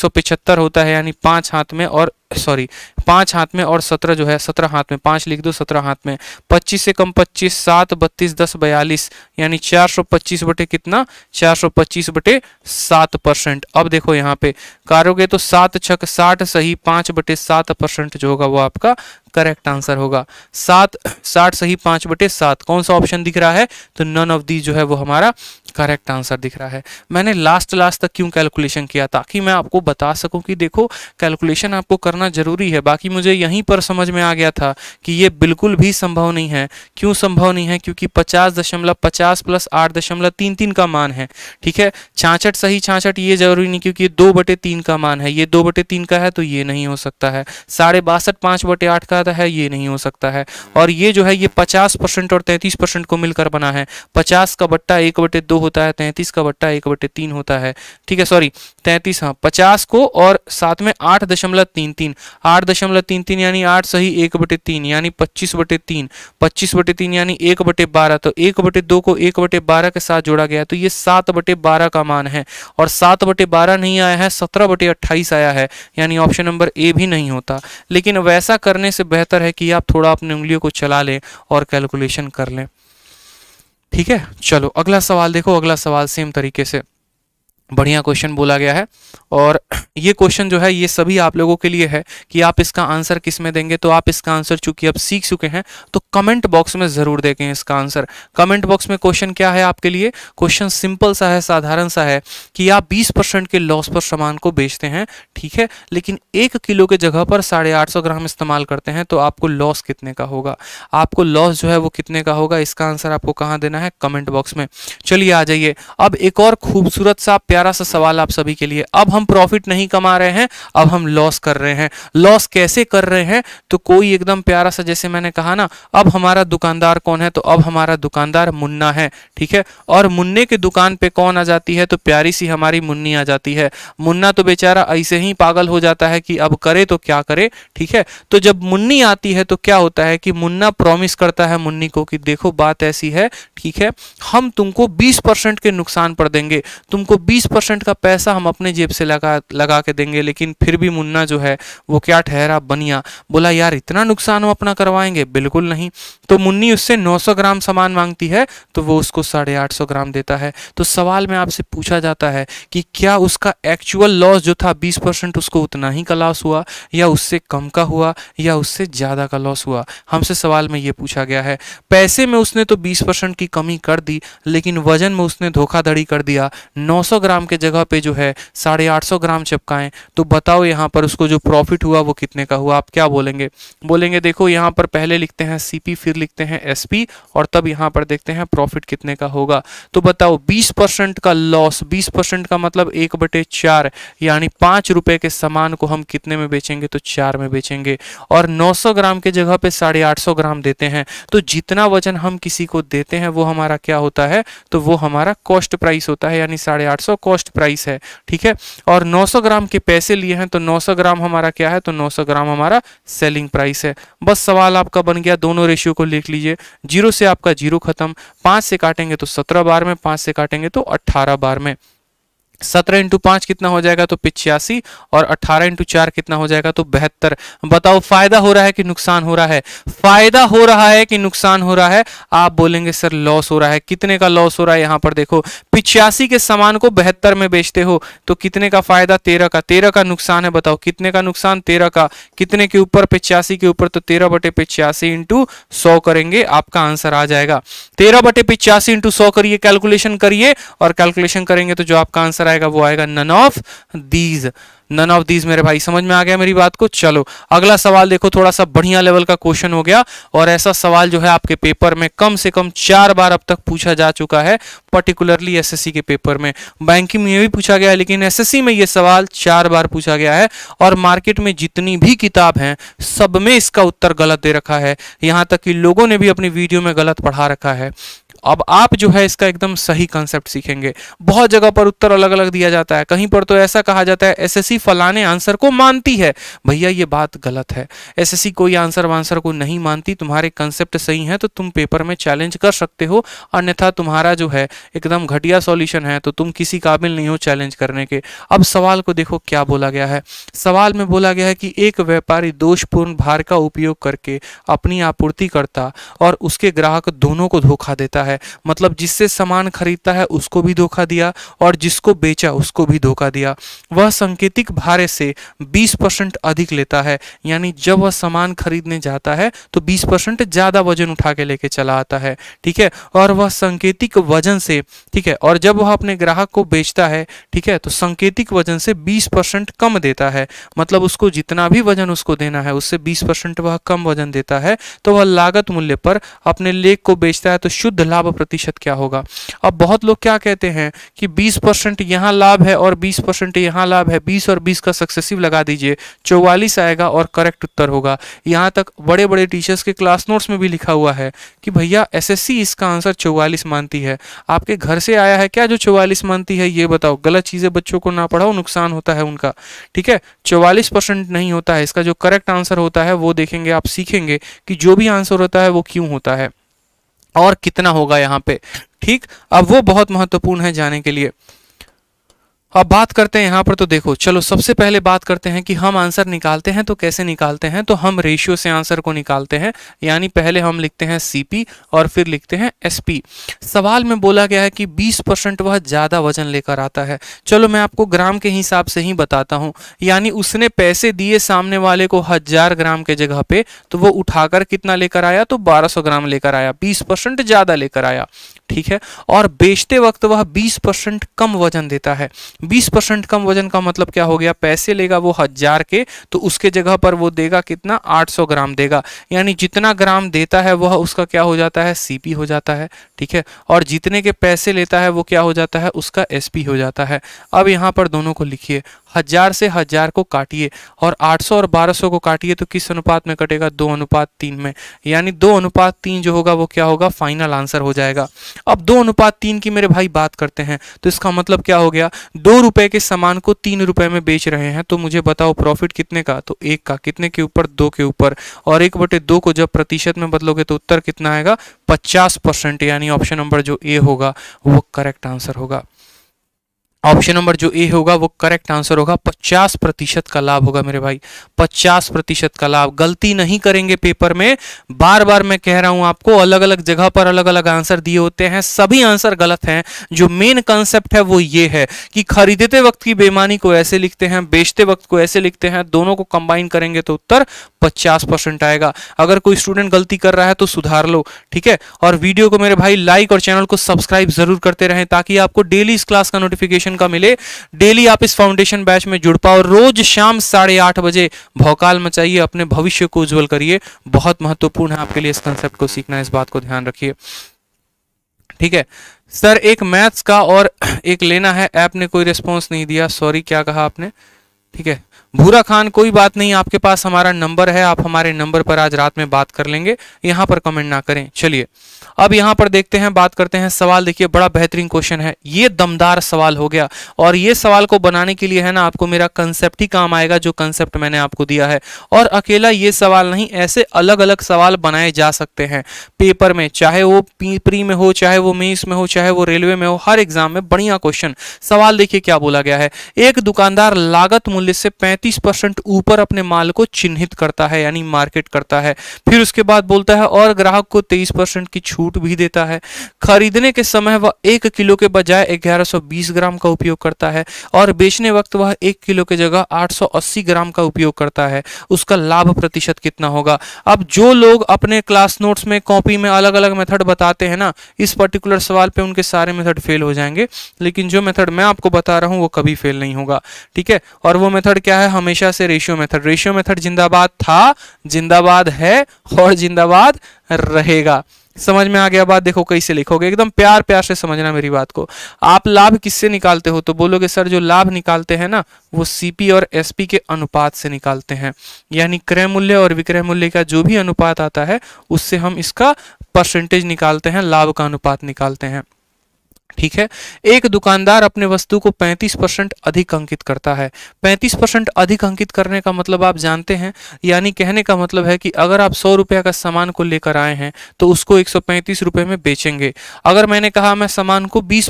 होता है यानी पांच हाथ में और सॉरी पांच हाथ में और सत्रह जो है सत्रह हाथ में पांच लिख दो सत्रह हाथ में पच्चीस से कम पच्चीस सात बत्तीस दस बयालीस यानी चार सौ पच्चीस बटे कितना चार सौ पच्चीस बटे सात परसेंट अब देखो यहाँ पे कारोगे तो सात छक साठ सही पांच बटे सात परसेंट जो होगा वो आपका करेक्ट आंसर होगा सात साठ सही पांच बटे सात कौन सा ऑप्शन दिख रहा है तो नन ऑफ दी जो है वो हमारा करेक्ट आंसर दिख रहा है मैंने लास्ट लास्ट तक क्यों कैलकुलेशन किया ताकि मैं आपको बता सकूं कि देखो कैलकुलेशन आपको करना जरूरी है बाकी मुझे यहीं पर समझ में आ गया था कि ये बिल्कुल भी संभव नहीं है क्यों संभव नहीं है क्योंकि पचास दशमलव पचास प्लस आठ दशमलव तीन तीन का मान है ठीक है छाछठ सही छाछठ ये जरूरी नहीं क्योंकि दो बटे तीन का मान है ये दो बटे तीन का है तो ये नहीं हो सकता है साढ़े बासठ पाँच बटे आठ का ज़्यादा है ये नहीं हो सकता है और ये जो है ये पचास परसेंट और तैंतीस परसेंट को मिलकर बना है पचास का बट्टा एक बटे दो होता है तैंतीस का बट्टा एक बटे तीन होता है ठीक है सॉरी तैंतीस हाँ पचास को और साथ में आठ दशमलव तीन तीन आठ दशमलव तीन तीन यानी आठ सही एक बटे तीन यानी पच्चीस बटे तीन पच्चीस बटे तीन यानी एक बटे बारह तो एक बटे दो को एक बटे बारह के साथ जोड़ा गया तो ये सात बटे बारह का मान है और सात बटे बारह नहीं आया है सत्रह बटे अट्ठाईस आया है यानी ऑप्शन नंबर ए भी नहीं होता लेकिन वैसा करने से बेहतर है कि आप थोड़ा अपनी उंगलियों को चला लें और कैलकुलेशन कर लें ठीक है चलो अगला सवाल देखो अगला सवाल सेम तरीके से बढ़िया क्वेश्चन बोला गया है और ये क्वेश्चन जो है ये सभी आप लोगों के लिए है कि आप इसका आंसर किस में देंगे तो आप इसका आंसर चूंकि अब सीख चुके हैं तो कमेंट बॉक्स में ज़रूर देखें इसका आंसर कमेंट बॉक्स में क्वेश्चन क्या है आपके लिए क्वेश्चन सिंपल सा है साधारण सा है कि आप बीस परसेंट के लॉस पर सामान को बेचते हैं ठीक है लेकिन एक किलो के जगह पर साढ़े आठ सौ ग्राम इस्तेमाल करते हैं तो आपको लॉस कितने का होगा आपको लॉस जो है वो कितने का होगा इसका आंसर आपको कहाँ देना है कमेंट बॉक्स में चलिए आ जाइए अब एक और खूबसूरत सा प्यारा सा सवाल आप सभी के लिए अब हम प्रॉफिट नहीं कमा रहे हैं अब हम लॉस कर रहे हैं लॉस कैसे कर रहे हैं तो कोई एकदम प्यारा सा जैसे मैंने कहा ना अब हमारा दुकानदार कौन है तो अब हमारा दुकानदार मुन्ना है ठीक है और मुन्ने के दुकान पे कौन आ जाती है तो प्यारी सी हमारी मुन्नी आ जाती है मुन्ना तो बेचारा ऐसे ही पागल हो जाता है कि अब करे तो क्या करे ठीक है तो जब मुन्नी आती है तो क्या होता है कि मुन्ना प्रॉमिस करता है मुन्नी को कि देखो बात ऐसी है ठीक है हम तुमको बीस परसेंट के नुकसान पर देंगे तुमको बीस परसेंट का पैसा हम अपने जेब से लगा लगा के देंगे लेकिन फिर भी मुन्ना जो है वो क्या ठहरा बनिया बोला यार इतना नुकसान हम अपना करवाएंगे बिल्कुल नहीं तो मुन्नी उससे 900 ग्राम सामान मांगती है तो वो उसको साढ़े आठ सौ ग्राम देता है तो सवाल में आपसे पूछा जाता है कि क्या उसका एक्चुअल लॉस जो था बीस परसेंट उसको उतना ही का लॉस हुआ या उससे कम का हुआ या उससे ज़्यादा का लॉस हुआ हमसे सवाल में ये पूछा गया है पैसे में उसने तो बीस परसेंट की कमी कर दी लेकिन वजन में उसने धोखाधड़ी कर दिया नौ सौ ग्राम ग्राम के जगह पे जो है साढ़े आठ सौ ग्राम चिपकाएं तो बताओ यहाँ पर उसको जो प्रॉफिट हुआ वो कितने का हुआ आप क्या बोलेंगे बोलेंगे देखो यहाँ पर पहले लिखते हैं सी फिर लिखते हैं एस और तब यहाँ पर देखते हैं प्रॉफिट कितने का होगा तो बताओ बीस का लॉस बीस का मतलब एक बटे यानी पाँच के सामान को हम कितने में बेचेंगे तो चार में बेचेंगे और नौ ग्राम के जगह पे साढ़े आठ सौ ग्राम देते हैं तो जितना वजन हम किसी को देते हैं वो हमारा क्या होता है तो वो हमारा कॉस्ट प्राइस होता है यानी साढ़े आठ सौ कॉस्ट प्राइस है ठीक है और 900 ग्राम के पैसे लिए हैं तो 900 ग्राम हमारा क्या है तो 900 ग्राम हमारा सेलिंग प्राइस है बस सवाल आपका बन गया दोनों रेशियो को लिख लीजिए जीरो से आपका जीरो खत्म पाँच से काटेंगे तो सत्रह बार में पाँच से काटेंगे तो अट्ठारह बार में सत्रह इंटू पांच कितना हो जाएगा तो पिचासी और अठारह इंटू चार कितना हो जाएगा तो बेहतर बताओ फायदा हो रहा है कि नुकसान हो रहा है फायदा हो रहा है कि नुकसान हो रहा है आप बोलेंगे सर लॉस हो रहा है कितने का लॉस हो रहा है यहां पर देखो पिछयासी के सामान को बहत्तर में बेचते हो तो कितने का फायदा तेरह का तेरह का नुकसान है बताओ कितने का नुकसान तेरह का कितने के ऊपर पिचासी के ऊपर तो तेरह बटे पिचयासी इंटू सौ करेंगे आपका आंसर आ जाएगा तेरह बटे पिचासी इंटू सौ करिए कैलकुलेशन करिए और कैलकुलेशन करेंगे तो जो आपका आंसर आंसर आएगा वो आएगा none of these none of these मेरे भाई समझ में आ गया मेरी बात को चलो अगला सवाल देखो थोड़ा सा बढ़िया लेवल का क्वेश्चन हो गया और ऐसा सवाल जो है आपके पेपर में कम से कम चार बार अब तक पूछा जा चुका है पर्टिकुलरली एसएससी के पेपर में बैंकिंग में भी पूछा गया है लेकिन एसएससी में ये सवाल चार बार पूछा गया है और मार्केट में जितनी भी किताब है सब में इसका उत्तर गलत दे रखा है यहाँ तक कि लोगों ने भी अपनी वीडियो में गलत पढ़ा रखा है अब आप जो है इसका एकदम सही कंसेप्ट सीखेंगे बहुत जगह पर उत्तर अलग अलग दिया जाता है कहीं पर तो ऐसा कहा जाता है एसएससी फलाने आंसर को मानती है भैया ये बात गलत है एसएससी कोई आंसर वांसर को नहीं मानती तुम्हारे कंसेप्ट सही हैं तो तुम पेपर में चैलेंज कर सकते हो अन्यथा तुम्हारा जो है एकदम घटिया सॉल्यूशन है तो तुम किसी काबिल नहीं हो चैलेंज करने के अब सवाल को देखो क्या बोला गया है सवाल में बोला गया है कि एक व्यापारी दोषपूर्ण भार का उपयोग करके अपनी आपूर्ति करता और उसके ग्राहक दोनों को धोखा देता है है मतलब जिससे सामान खरीदता है उसको भी धोखा दिया और जिसको बेचा उसको भी धोखा दिया वह संकेतिक भारे से 20 परसेंट अधिक लेता है यानी जब वह सामान खरीदने जाता है तो 20 परसेंट ज़्यादा वजन उठा के लेके चला आता है ठीक है और वह संकेतिक वजन से ठीक है और जब वह अपने ग्राहक को बेचता है ठीक है तो संकेतिक वजन से 20 परसेंट कम देता है मतलब उसको जितना भी वजन उसको देना है उससे 20 परसेंट वह कम वजन देता है तो वह लागत मूल्य पर अपने लेख को बेचता है तो शुद्ध लाभ लाभ प्रतिशत क्या होगा अब बहुत लोग क्या कहते हैं कि 20 परसेंट यहाँ लाभ है और 20 परसेंट यहाँ लाभ है 20 और 20 का सक्सेसिव लगा दीजिए चौवालीस आएगा और करेक्ट उत्तर होगा यहाँ तक बड़े बड़े टीचर्स के क्लास नोट्स में भी लिखा हुआ है कि भैया एस इसका आंसर चौवालीस मानती है आपके घर से आया है क्या जो चौवालीस मानती है ये बताओ गलत चीज़ें बच्चों को ना पढ़ाओ नुकसान होता है उनका ठीक है चौवालीस नहीं होता है इसका जो करेक्ट आंसर होता है वो देखेंगे आप सीखेंगे कि जो भी आंसर होता है वो क्यों होता है और कितना होगा यहाँ पे ठीक अब वो बहुत महत्वपूर्ण है जाने के लिए अब बात करते हैं यहाँ पर तो देखो चलो सबसे पहले बात करते हैं कि हम आंसर निकालते हैं तो कैसे निकालते हैं तो हम रेशियो से आंसर को निकालते हैं यानी पहले हम लिखते हैं सीपी और फिर लिखते हैं एसपी सवाल में बोला गया है कि 20 परसेंट वह ज़्यादा वजन लेकर आता है चलो मैं आपको ग्राम के हिसाब से ही बताता हूँ यानी उसने पैसे दिए सामने वाले को हज़ार ग्राम के जगह पे तो वो उठाकर कितना लेकर आया तो बारह ग्राम लेकर आया बीस ज़्यादा लेकर आया ठीक है और बेचते वक्त वह 20 परसेंट कम वजन देता है 20 परसेंट कम वजन का मतलब क्या हो गया पैसे लेगा वो हजार के तो उसके जगह पर वो देगा कितना 800 ग्राम देगा यानी जितना ग्राम देता है वह उसका क्या हो जाता है सीपी हो जाता है ठीक है और जितने के पैसे लेता है वो क्या हो जाता है उसका एसपी हो जाता है अब यहाँ पर दोनों को लिखिए हजार से हजार को काटिए और 800 और 1200 को काटिए तो किस अनुपात में कटेगा दो अनुपात तीन में यानी दो अनुपात तीन जो होगा वो क्या होगा फाइनल आंसर हो जाएगा अब दो अनुपात तीन की मेरे भाई बात करते हैं तो इसका मतलब क्या हो गया दो रुपए के सामान को तीन रुपए में बेच रहे हैं तो मुझे बताओ प्रॉफिट कितने का तो एक का कितने के ऊपर दो के ऊपर और एक बटे दो को जब प्रतिशत में बदलोगे तो उत्तर कितना आएगा पचास परसेंट यानी ऑप्शन नंबर जो ए होगा वो करेक्ट आंसर होगा ऑप्शन नंबर जो ए होगा वो करेक्ट आंसर होगा 50 प्रतिशत का लाभ होगा मेरे भाई 50 प्रतिशत का लाभ गलती नहीं करेंगे पेपर में बार बार मैं कह रहा हूं आपको अलग अलग जगह पर अलग अलग आंसर दिए होते हैं सभी आंसर गलत हैं जो मेन कंसेप्ट है वो ये है कि खरीदते वक्त की बेमानी को ऐसे लिखते हैं बेचते वक्त को ऐसे लिखते हैं दोनों को कंबाइन करेंगे तो उत्तर पचास परसेंट आएगा अगर कोई स्टूडेंट गलती कर रहा है तो सुधार लो ठीक है और वीडियो को मेरे भाई लाइक और चैनल को सब्सक्राइब जरूर करते रहें ताकि आपको डेली इस क्लास का नोटिफिकेशन फाउंडेशन का मिले डेली आप इस फाउंडेशन बैच में जुड़ पाओ रोज शाम साढ़े आठ बजे भौकाल मचाइए अपने भविष्य को उज्जवल करिए बहुत महत्वपूर्ण है आपके लिए इस कंसेप्ट को सीखना इस बात को ध्यान रखिए ठीक है सर एक मैथ्स का और एक लेना है ऐप ने कोई रिस्पॉन्स नहीं दिया सॉरी क्या कहा आपने ठीक है भूरा खान कोई बात नहीं आपके पास हमारा नंबर है आप हमारे नंबर पर आज रात में बात कर लेंगे यहां पर कमेंट ना करें चलिए अब यहां पर देखते हैं बात करते हैं सवाल देखिए बड़ा बेहतरीन क्वेश्चन है ये दमदार सवाल हो गया और ये सवाल को बनाने के लिए है ना आपको मेरा कंसेप्ट ही काम आएगा जो कंसेप्ट मैंने आपको दिया है और अकेला ये सवाल नहीं ऐसे अलग अलग सवाल बनाए जा सकते हैं पेपर में चाहे वो पीपरी में हो चाहे वो मेस में हो चाहे वो रेलवे में हो हर एग्जाम में बढ़िया क्वेश्चन सवाल देखिए क्या बोला गया है एक दुकानदार लागत मूल्य से पैंतीस परसेंट ऊपर अपने माल को चिन्हित करता है यानी मार्केट करता है फिर उसके बाद बोलता है और ग्राहक को तेईस परसेंट की छूट भी देता है खरीदने के समय वह एक किलो के बजाय 1120 ग्राम का उपयोग करता है और बेचने वक्त वह एक किलो के जगह 880 ग्राम का उपयोग करता है उसका लाभ प्रतिशत कितना होगा अब जो लोग अपने क्लास नोट्स में कॉपी में अलग अलग मेथड बताते हैं ना इस पर्टिकुलर सवाल पे उनके सारे मेथड फेल हो जाएंगे लेकिन जो मेथड मैं आपको बता रहा हूँ वो कभी फेल नहीं होगा ठीक है और वो मेथड क्या है हमेशा से रेशियो मेथड रेशियो मेथड जिंदाबाद था जिंदाबाद है और जिंदाबाद रहेगा समझ में आ गया बात देखो कैसे लिखोगे एकदम प्यार प्यार से समझना मेरी बात को आप लाभ किससे निकालते हो तो बोलोगे सर जो लाभ निकालते हैं ना वो सीपी और एसपी के अनुपात से निकालते हैं यानी क्रय मूल्य और विक्रय मूल्य का जो भी अनुपात आता है उससे हम इसका परसेंटेज निकालते हैं लाभ का अनुपात निकालते हैं ठीक है एक दुकानदार अपने वस्तु को 35 परसेंट अधिक अंकित करता है 35 परसेंट अधिक अंकित करने का मतलब आप जानते हैं यानी कहने का मतलब है कि अगर आप सौ रुपये का सामान को लेकर आए हैं तो उसको एक सौ में बेचेंगे अगर मैंने कहा मैं सामान को बीस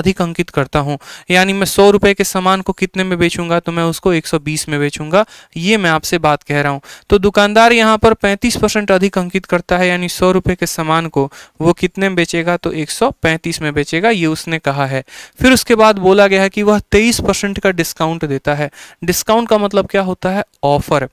अधिक अंकित करता हूँ यानी मैं सौ के सामान को कितने में बेचूंगा तो मैं उसको एक में बेचूंगा ये मैं आपसे बात कह रहा हूँ तो दुकानदार यहाँ पर पैंतीस अधिक अंकित करता है यानी सौ के सामान को वो कितने में बेचेगा तो एक में बेचेगा ये ये उसने कहा है फिर उसके बाद बोला गया है कि वह तेईस परसेंट का डिस्काउंट देता है डिस्काउंट का मतलब क्या होता है ऑफर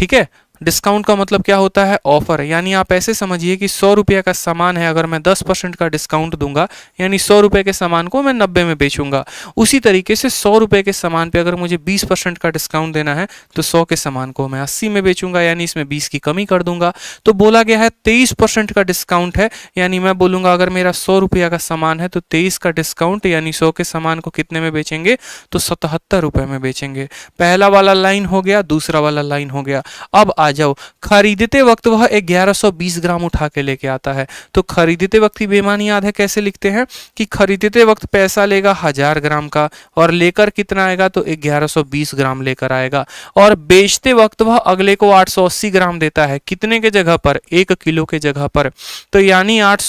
ठीक है डिस्काउंट का मतलब क्या होता है ऑफर यानी आप ऐसे समझिए कि सौ रुपये का सामान है अगर मैं दस परसेंट का डिस्काउंट दूंगा यानी सौ रुपये के सामान को मैं नब्बे में बेचूंगा उसी तरीके से सौ रुपये के सामान पे अगर मुझे बीस परसेंट का डिस्काउंट देना है तो सौ के सामान को मैं अस्सी में बेचूंगा यानी इसमें बीस की कमी कर दूंगा तो बोला गया है तेईस परसेंट का डिस्काउंट है यानी मैं बोलूंगा अगर मेरा सौ रुपया का सामान है तो तेईस का डिस्काउंट यानी सौ के सामान को कितने में बेचेंगे तो सतहत्तर में बेचेंगे पहला वाला लाइन हो गया दूसरा वाला लाइन हो गया अब आ आ जाओ खरीदते वक्त वह 1120 ग्राम उठा के लेके आता है तो खरीदते वक्त ही बेमानी याद है कैसे लिखते हैं कि खरीदते वक्त पैसा लेगा हजार ग्राम का और लेकर कितना आएगा तो 1120 ग्राम लेकर आएगा और बेचते वक्त वह अगले को 880 ग्राम देता है कितने के जगह पर एक किलो के जगह पर तो यानी आठ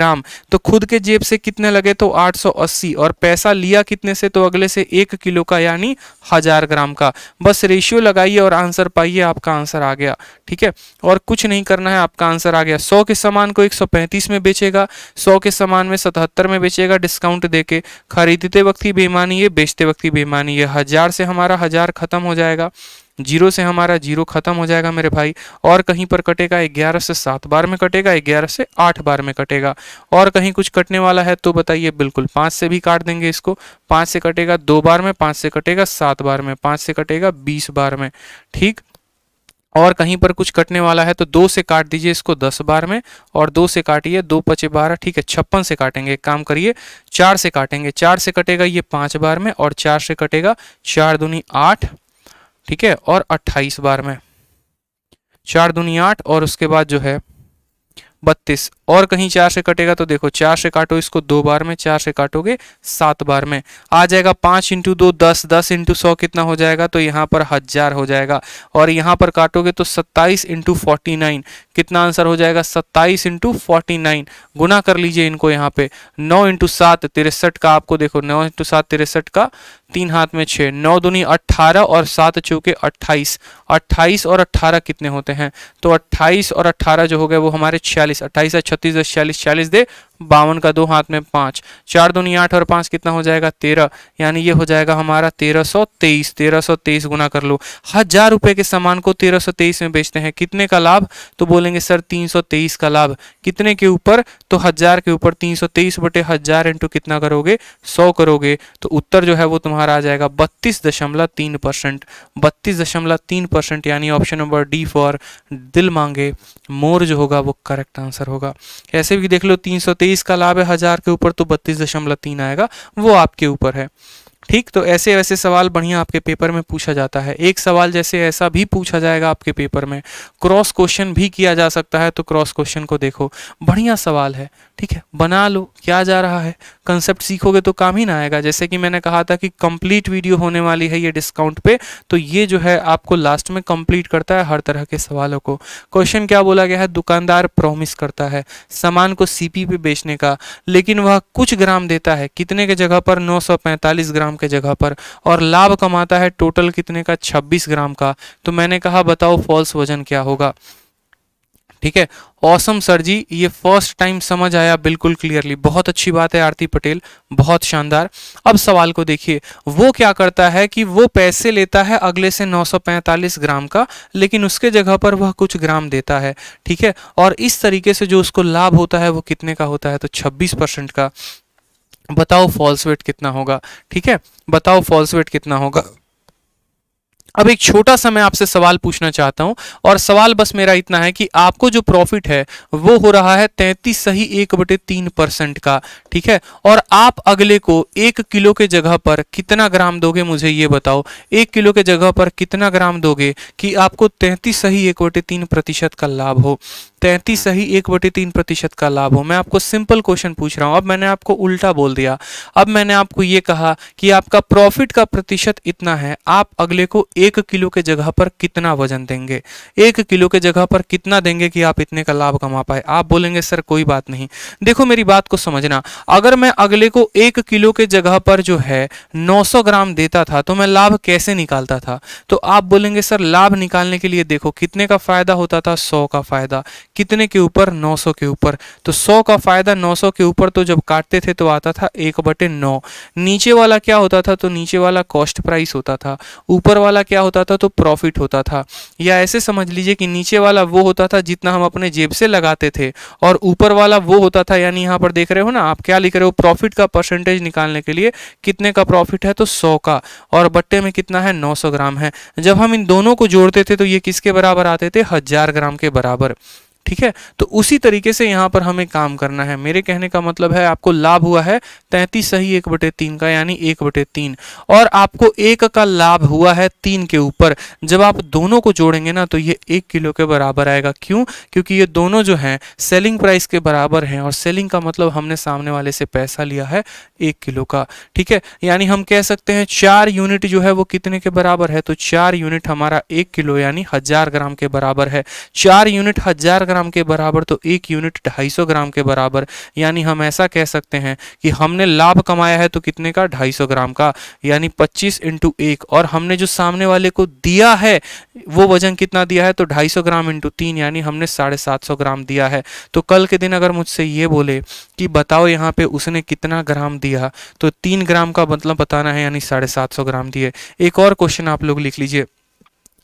ग्राम तो खुद के जेब से कितने लगे तो आठ और पैसा लिया कितने से तो अगले से एक किलो का यानी हजार ग्राम का बस रेशियो लगाइए और आंसर पाइए आपका आंसर आ आ गया ठीक है और कुछ नहीं करना है आपका आंसर आ गया सौ के सामान को एक सौ पैंतीस में बेचेगा सौ के सामान में सतहत्तर में बेचेगा डिस्काउंट देके खरीदते वक्त ही बेमानी है बेचते वक्त ही बेमानी है हजार से हमारा हजार खत्म हो जाएगा जीरो से हमारा जीरो खत्म हो जाएगा मेरे भाई और कहीं पर कटेगा ग्यारह से सात बार में कटेगा ग्यारह से आठ बार में कटेगा और कहीं कुछ कटने वाला है तो बताइए बिल्कुल पाँच से भी काट देंगे इसको पाँच से कटेगा दो बार में पाँच से कटेगा सात बार में पाँच से कटेगा बीस बार में ठीक और कहीं पर कुछ कटने वाला है तो दो से काट दीजिए इसको दस बार में और दो से काटिए दो पचे बारह ठीक है छप्पन से काटेंगे एक काम करिए चार से काटेंगे चार से कटेगा ये पांच बार में और चार से कटेगा चार दुनी आठ ठीक है और अट्ठाईस बार में चार दुनी आठ और उसके बाद जो है बत्तीस और कहीं चार से कटेगा तो देखो चार से काटो इसको दो बार में चार से काटोगे सात बार में आ जाएगा पाँच इंटू दो दस दस इंटू सौ कितना हो जाएगा तो यहाँ पर हज़ार हो जाएगा और यहाँ पर काटोगे तो सत्ताईस इंटू फोर्टी नाइन कितना आंसर हो जाएगा सत्ताईस इंटू फोर्टी नाइन गुना कर लीजिए इनको यहाँ पे नौ इंटू सात तिरसठ का आपको देखो नौ इंटू सात तिरसठ का तीन हाथ में छः नौ दुनी अट्ठारह और सात चौके अट्ठाईस अट्ठाईस और अट्ठारह कितने होते हैं तो अट्ठाईस और अट्ठारह जो हो गए वो हमारे छियालीस अट्ठाईस या छत्तीस दस छियालीस छियालीस दे बावन का दो हाथ में पाँच चार दुनिया आठ और पाँच कितना हो जाएगा तेरह यानी ये हो जाएगा हमारा तेरह सौ तेईस तेरह सौ तेईस गुना कर लो हजार रुपये के सामान को तेरह सौ तेईस में बेचते हैं कितने का लाभ तो बोलेंगे सर तीन सौ तेईस का लाभ कितने के ऊपर तो हजार के ऊपर तीन सौ तेईस बटे हजार इंटू कितना करोगे सौ करोगे तो उत्तर जो है वो तुम्हारा आ जाएगा बत्तीस दशमलव तीन परसेंट बत्तीस दशमलव तीन परसेंट यानी ऑप्शन नंबर डी फॉर दिल मांगे मोर जो होगा वो करेक्ट आंसर होगा ऐसे भी देख लो तीन सौ तेईस तेईस का लाभ है हजार के ऊपर तो बत्तीस दशमलव तीन आएगा वो आपके ऊपर है ठीक तो ऐसे ऐसे सवाल बढ़िया आपके पेपर में पूछा जाता है एक सवाल जैसे ऐसा भी पूछा जाएगा आपके पेपर में क्रॉस क्वेश्चन भी किया जा सकता है तो क्रॉस क्वेश्चन को देखो बढ़िया सवाल है ठीक है बना लो क्या जा रहा है कंसेप्ट सीखोगे तो काम ही ना आएगा जैसे कि मैंने कहा था कि कंप्लीट वीडियो होने वाली है ये डिस्काउंट पे तो ये जो है आपको लास्ट में कंप्लीट करता है हर तरह के सवालों को क्वेश्चन क्या बोला गया है दुकानदार प्रॉमिस करता है सामान को सीपी पे बेचने का लेकिन वह कुछ ग्राम देता है कितने के जगह पर नौ ग्राम के जगह पर और लाभ कमाता है टोटल कितने का 26 ग्राम का तो मैंने कहा बताओ फॉल्स वजन क्या होगा ठीक है ऑसम सर जी ये फर्स्ट टाइम समझ आया बिल्कुल क्लियरली बहुत अच्छी बात है आरती पटेल बहुत शानदार अब सवाल को देखिए वो क्या करता है कि वो पैसे लेता है अगले से 945 ग्राम का लेकिन उसके जगह पर वह कुछ ग्राम देता है ठीक है और इस तरीके से जो उसको लाभ होता है वो कितने का होता है तो 26 परसेंट का बताओ फॉल्स वेट कितना होगा ठीक है बताओ फॉल्स वेट कितना होगा अब एक छोटा सा मैं आपसे सवाल पूछना चाहता हूं और सवाल बस मेरा इतना है कि आपको जो प्रॉफिट है वो हो रहा है तैंतीस सही एक बटे तीन परसेंट का ठीक है और आप अगले को एक किलो के जगह पर कितना ग्राम दोगे मुझे ये बताओ एक किलो के जगह पर कितना ग्राम दोगे कि आपको तैंतीस सही एक बटे तीन प्रतिशत का लाभ हो तैंतीस हम्म। सही एक बटे तीन प्रतिशत का लाभ हो मैं आपको सिंपल क्वेश्चन पूछ रहा हूँ अब मैंने आपको उल्टा बोल दिया अब मैंने आपको ये कहा कि आपका प्रॉफिट का प्रतिशत इतना है आप अगले को एक किलो के जगह पर कितना वजन देंगे एक किलो के जगह पर कितना देंगे कि आप इतने का लाभ कमा पाए आप बोलेंगे सर कोई बात नहीं देखो मेरी बात को समझना अगर मैं अगले को एक किलो के जगह पर जो है नौ ग्राम देता था तो मैं लाभ कैसे निकालता था तो आप बोलेंगे सर लाभ निकालने के लिए देखो कितने का फायदा होता था सौ का फायदा कितने के ऊपर 900 के ऊपर तो 100 का फायदा 900 के ऊपर तो जब काटते थे तो आता था एक बटे नौ नीचे वाला क्या होता था तो नीचे वाला कॉस्ट प्राइस होता था ऊपर वाला क्या होता था तो प्रॉफिट होता था या ऐसे समझ लीजिए कि नीचे वाला वो होता था जितना हम अपने जेब से लगाते थे और ऊपर वाला वो होता था यानी यहाँ पर देख रहे हो ना आप क्या लिख रहे हो प्रॉफिट का परसेंटेज निकालने के लिए कितने का प्रॉफिट है तो सौ का और बट्टे में कितना है नौ ग्राम है जब हम इन दोनों को जोड़ते थे तो ये किसके बराबर आते थे हजार ग्राम के बराबर ठीक है तो उसी तरीके से यहाँ पर हमें काम करना है मेरे कहने का मतलब है आपको लाभ हुआ है तैंतीस सही एक बटे तीन का यानी एक बटे तीन और आपको एक का लाभ हुआ है तीन के ऊपर जब आप दोनों को जोड़ेंगे ना तो ये एक किलो के बराबर आएगा क्यों क्योंकि ये दोनों जो हैं सेलिंग प्राइस के बराबर हैं और सेलिंग का मतलब हमने सामने वाले से पैसा लिया है एक किलो का ठीक है यानी हम कह सकते हैं चार यूनिट जो है वो कितने के बराबर है तो चार यूनिट हमारा एक किलो यानी हजार ग्राम के बराबर है चार यूनिट हजार ग्राम के बराबर तो एक यूनिट ढाई सौ ग्राम के बराबर यानी हम ऐसा कह सकते हैं कि हमने लाभ कमाया है तो कितने का ढाई सौ ग्राम का यानी पच्चीस इंटू एक और हमने जो सामने वाले को दिया है वो वजन कितना दिया है तो ढाई सौ ग्राम इंटू तीन यानी हमने साढ़े सात सौ ग्राम दिया है तो कल के दिन अगर मुझसे ये बोले कि बताओ यहाँ पे उसने कितना ग्राम दिया तो तीन ग्राम का मतलब बताना है यानी साढ़े सात सौ ग्राम दिए एक और क्वेश्चन आप लोग लिख लीजिए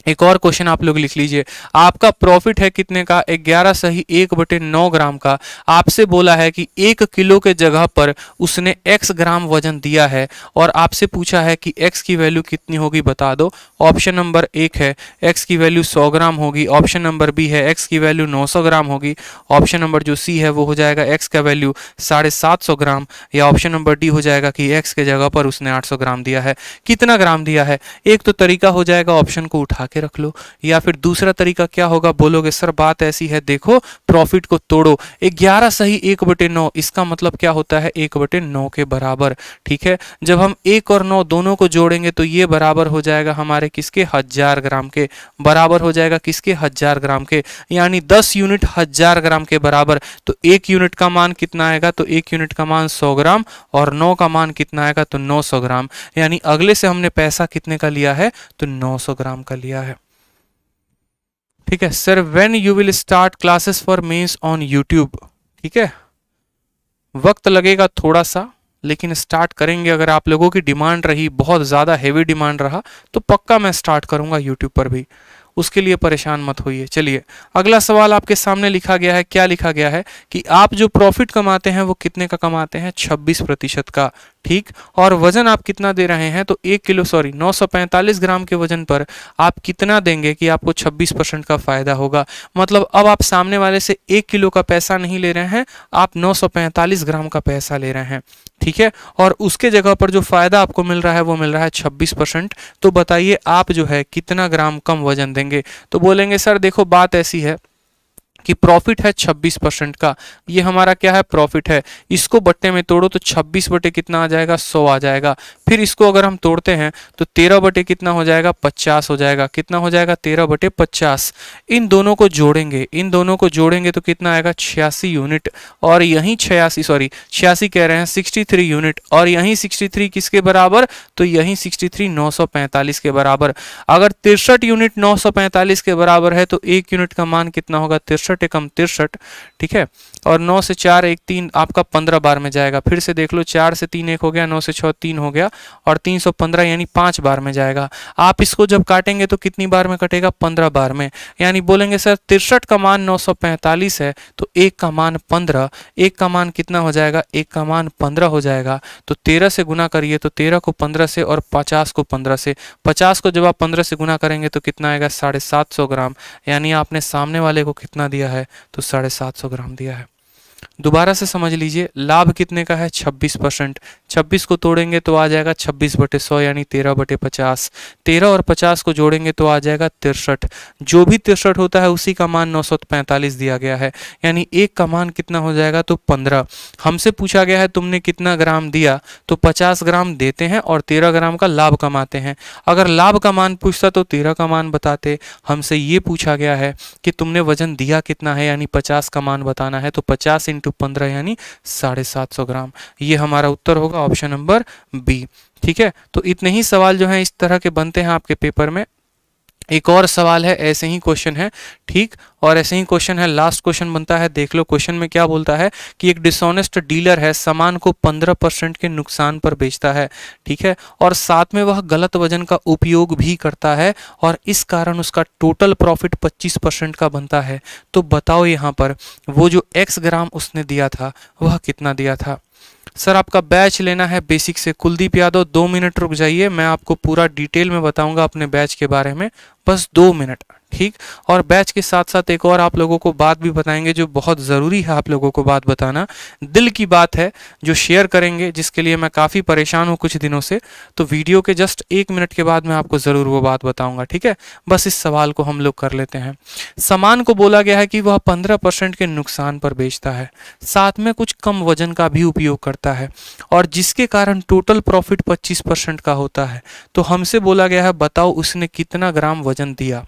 एक और क्वेश्चन आप लोग लिख लीजिए आपका प्रॉफिट है कितने का ग्यारह सही एक बटे नौ ग्राम का आपसे बोला है कि एक किलो के जगह पर उसने एक्स ग्राम वजन दिया है और आपसे पूछा है कि एक्स की वैल्यू कितनी होगी बता दो ऑप्शन नंबर एक है एक्स की वैल्यू सौ ग्राम होगी ऑप्शन नंबर बी है एक्स की वैल्यू नौ सौ ग्राम होगी ऑप्शन नंबर जो सी है वो हो जाएगा एक्स का वैल्यू साढ़े सात सौ ग्राम या ऑप्शन नंबर डी हो जाएगा कि एक्स के जगह पर उसने आठ सौ ग्राम दिया है कितना ग्राम दिया है एक तो तरीका हो जाएगा ऑप्शन को उठा के के रख लो या फिर दूसरा तरीका क्या होगा बोलोगे सर बात ऐसी है देखो प्रॉफिट को तोड़ो ग्यारह सही एक बटे नौ इसका मतलब क्या होता है एक बटे नौ के बराबर ठीक है जब हम एक और नौ दोनों को जोड़ेंगे तो ये बराबर हो जाएगा हमारे किसके हजार ग्राम के बराबर हो जाएगा किसके हजार ग्राम के यानी दस यूनिट हजार ग्राम के बराबर तो एक यूनिट का मान कितना आएगा तो एक यूनिट का मान सौ ग्राम और नौ का मान कितना आएगा तो नौ ग्राम यानी अगले से हमने पैसा कितने का लिया है तो नौ ग्राम का लिया ठीक है sir when you will start classes for mains on YouTube ठीक है वक्त लगेगा थोड़ा सा लेकिन स्टार्ट करेंगे अगर आप लोगों की डिमांड रही बहुत ज़्यादा हेवी डिमांड रहा तो पक्का मैं स्टार्ट करूंगा यूट्यूब पर भी उसके लिए परेशान मत होइए चलिए अगला सवाल आपके सामने लिखा गया है क्या लिखा गया है कि आप जो प्रॉफिट कमाते हैं वो कितने का कमाते हैं 26 प्रतिशत का ठीक और वजन आप कितना दे रहे हैं तो एक किलो सॉरी 945 ग्राम के वजन पर आप कितना देंगे कि आपको 26 परसेंट का फायदा होगा मतलब अब आप सामने वाले से एक किलो का पैसा नहीं ले रहे हैं आप 945 ग्राम का पैसा ले रहे हैं ठीक है और उसके जगह पर जो फायदा आपको मिल रहा है वो मिल रहा है 26 परसेंट तो बताइए आप जो है कितना ग्राम कम वजन देंगे तो बोलेंगे सर देखो बात ऐसी है कि प्रॉफिट है 26 परसेंट का ये हमारा क्या है प्रॉफिट है इसको बट्टे में तोड़ो तो 26 बटे कितना आ जाएगा 100 आ जाएगा फिर इसको अगर हम तोड़ते हैं तो 13 बटे कितना हो जाएगा 50 हो जाएगा कितना हो जाएगा 13 बटे 50 इन दोनों को जोड़ेंगे इन दोनों को जोड़ेंगे तो कितना आएगा छियासी यूनिट और यहीं छियासी सॉरी छियासी कह रहे हैं सिक्सटी यूनिट और यहीं सिक्सटी किसके बराबर तो यहीं सिक्सटी थ्री के बराबर अगर तिरसठ यूनिट नौ के बराबर है तो एक यूनिट का मान कितना होगा तिरसठ चौसठ एकम तिरसठ ठीक है और नौ से चार एक तीन आपका पंद्रह बार में जाएगा फिर से देख लो चार से तीन एक हो गया नौ से छः तीन हो गया और तीन सौ पंद्रह यानी पाँच बार में जाएगा आप इसको जब काटेंगे तो कितनी बार में कटेगा पंद्रह बार में यानी बोलेंगे सर तिरसठ का मान नौ सौ पैंतालीस है तो एक का मान पंद्रह एक का मान कितना हो जाएगा एक का मान पंद्रह हो जाएगा तो तेरह से गुना करिए तो तेरह को पंद्रह से और पचास को पंद्रह से पचास को जब आप पंद्रह से गुना करेंगे तो कितना आएगा साढ़े सात सौ ग्राम यानी आपने सामने वाले को कितना दिया दिया है तो साढ़े सात सौ ग्राम दिया है दोबारा से समझ लीजिए लाभ कितने का है छब्बीस परसेंट छब्बीस को तोड़ेंगे तो आ जाएगा छब्बीस बटे सौ यानी तेरह बटे पचास तेरह और पचास को जोड़ेंगे तो आ जाएगा तिरसठ जो भी तिरसठ होता है उसी का मान नौ सौ पैंतालीस दिया गया है यानी एक का मान कितना हो जाएगा तो पंद्रह हमसे पूछा गया है तुमने कितना ग्राम दिया तो पचास ग्राम देते हैं और तेरह ग्राम का लाभ कमाते हैं अगर लाभ का मान पूछता तो तेरह का मान बताते हमसे ये पूछा गया है कि तुमने वजन दिया कितना है यानी पचास का मान बताना है तो पचास इंटू पंद्रह यानी साढ़े सात सौ ग्राम ये हमारा उत्तर होगा होगा ऑप्शन नंबर बी ठीक है तो इतने ही सवाल जो है इस तरह के बनते हैं आपके पेपर में एक और सवाल है ऐसे ही क्वेश्चन है ठीक और ऐसे ही क्वेश्चन है लास्ट क्वेश्चन बनता है देख लो क्वेश्चन में क्या बोलता है कि एक डिसऑनेस्ट डीलर है सामान को 15 परसेंट के नुकसान पर बेचता है ठीक है और साथ में वह गलत वजन का उपयोग भी करता है और इस कारण उसका टोटल प्रॉफिट 25 परसेंट का बनता है तो बताओ यहाँ पर वो जो एक्स ग्राम उसने दिया था वह कितना दिया था सर आपका बैच लेना है बेसिक से कुलदीप यादव दो मिनट रुक जाइए मैं आपको पूरा डिटेल में बताऊंगा अपने बैच के बारे में बस दो मिनट ठीक और बैच के साथ साथ एक और आप लोगों को बात भी बताएंगे जो बहुत ज़रूरी है आप लोगों को बात बताना दिल की बात है जो शेयर करेंगे जिसके लिए मैं काफ़ी परेशान हूँ कुछ दिनों से तो वीडियो के जस्ट एक मिनट के बाद मैं आपको ज़रूर वो बात बताऊँगा ठीक है बस इस सवाल को हम लोग कर लेते हैं सामान को बोला गया है कि वह पंद्रह के नुकसान पर बेचता है साथ में कुछ कम वजन का भी उपयोग करता है और जिसके कारण टोटल प्रॉफिट पच्चीस का होता है तो हमसे बोला गया है बताओ उसने कितना ग्राम वजन दिया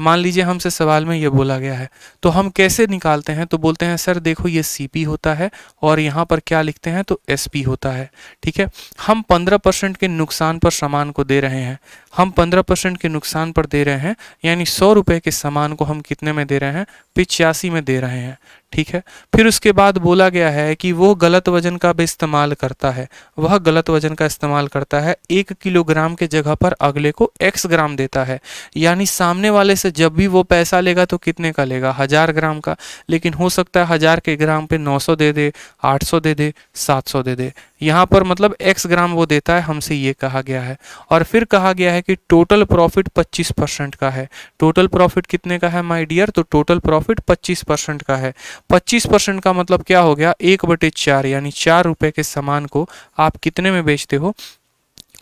मान लीजिए हमसे सवाल में ये बोला गया है तो हम कैसे निकालते हैं तो बोलते हैं सर देखो ये सी होता है और यहाँ पर क्या लिखते हैं तो एस होता है ठीक है हम 15 परसेंट के नुकसान पर सामान को दे रहे हैं हम 15 परसेंट के नुकसान पर दे रहे हैं यानी सौ रुपये के सामान को हम कितने में दे रहे हैं पिचासी में दे रहे हैं ठीक है फिर उसके बाद बोला गया है कि वो गलत वजन का भी इस्तेमाल करता है वह गलत वजन का इस्तेमाल करता है एक किलोग्राम के जगह पर अगले को एक्स ग्राम देता है यानी सामने वाले से जब भी वो पैसा लेगा तो कितने का लेगा हज़ार ग्राम का लेकिन हो सकता है हज़ार के ग्राम पे 900 दे दे 800 दे दे 700 दे दे यहाँ पर मतलब एक्स ग्राम वो देता है हमसे ये कहा गया है और फिर कहा गया है कि टोटल प्रॉफिट 25 परसेंट का है टोटल प्रॉफिट कितने का है माय डियर तो टोटल प्रॉफिट 25 परसेंट का है पच्चीस परसेंट का मतलब क्या हो गया एक बटे चार यानी चार रुपए के सामान को आप कितने में बेचते हो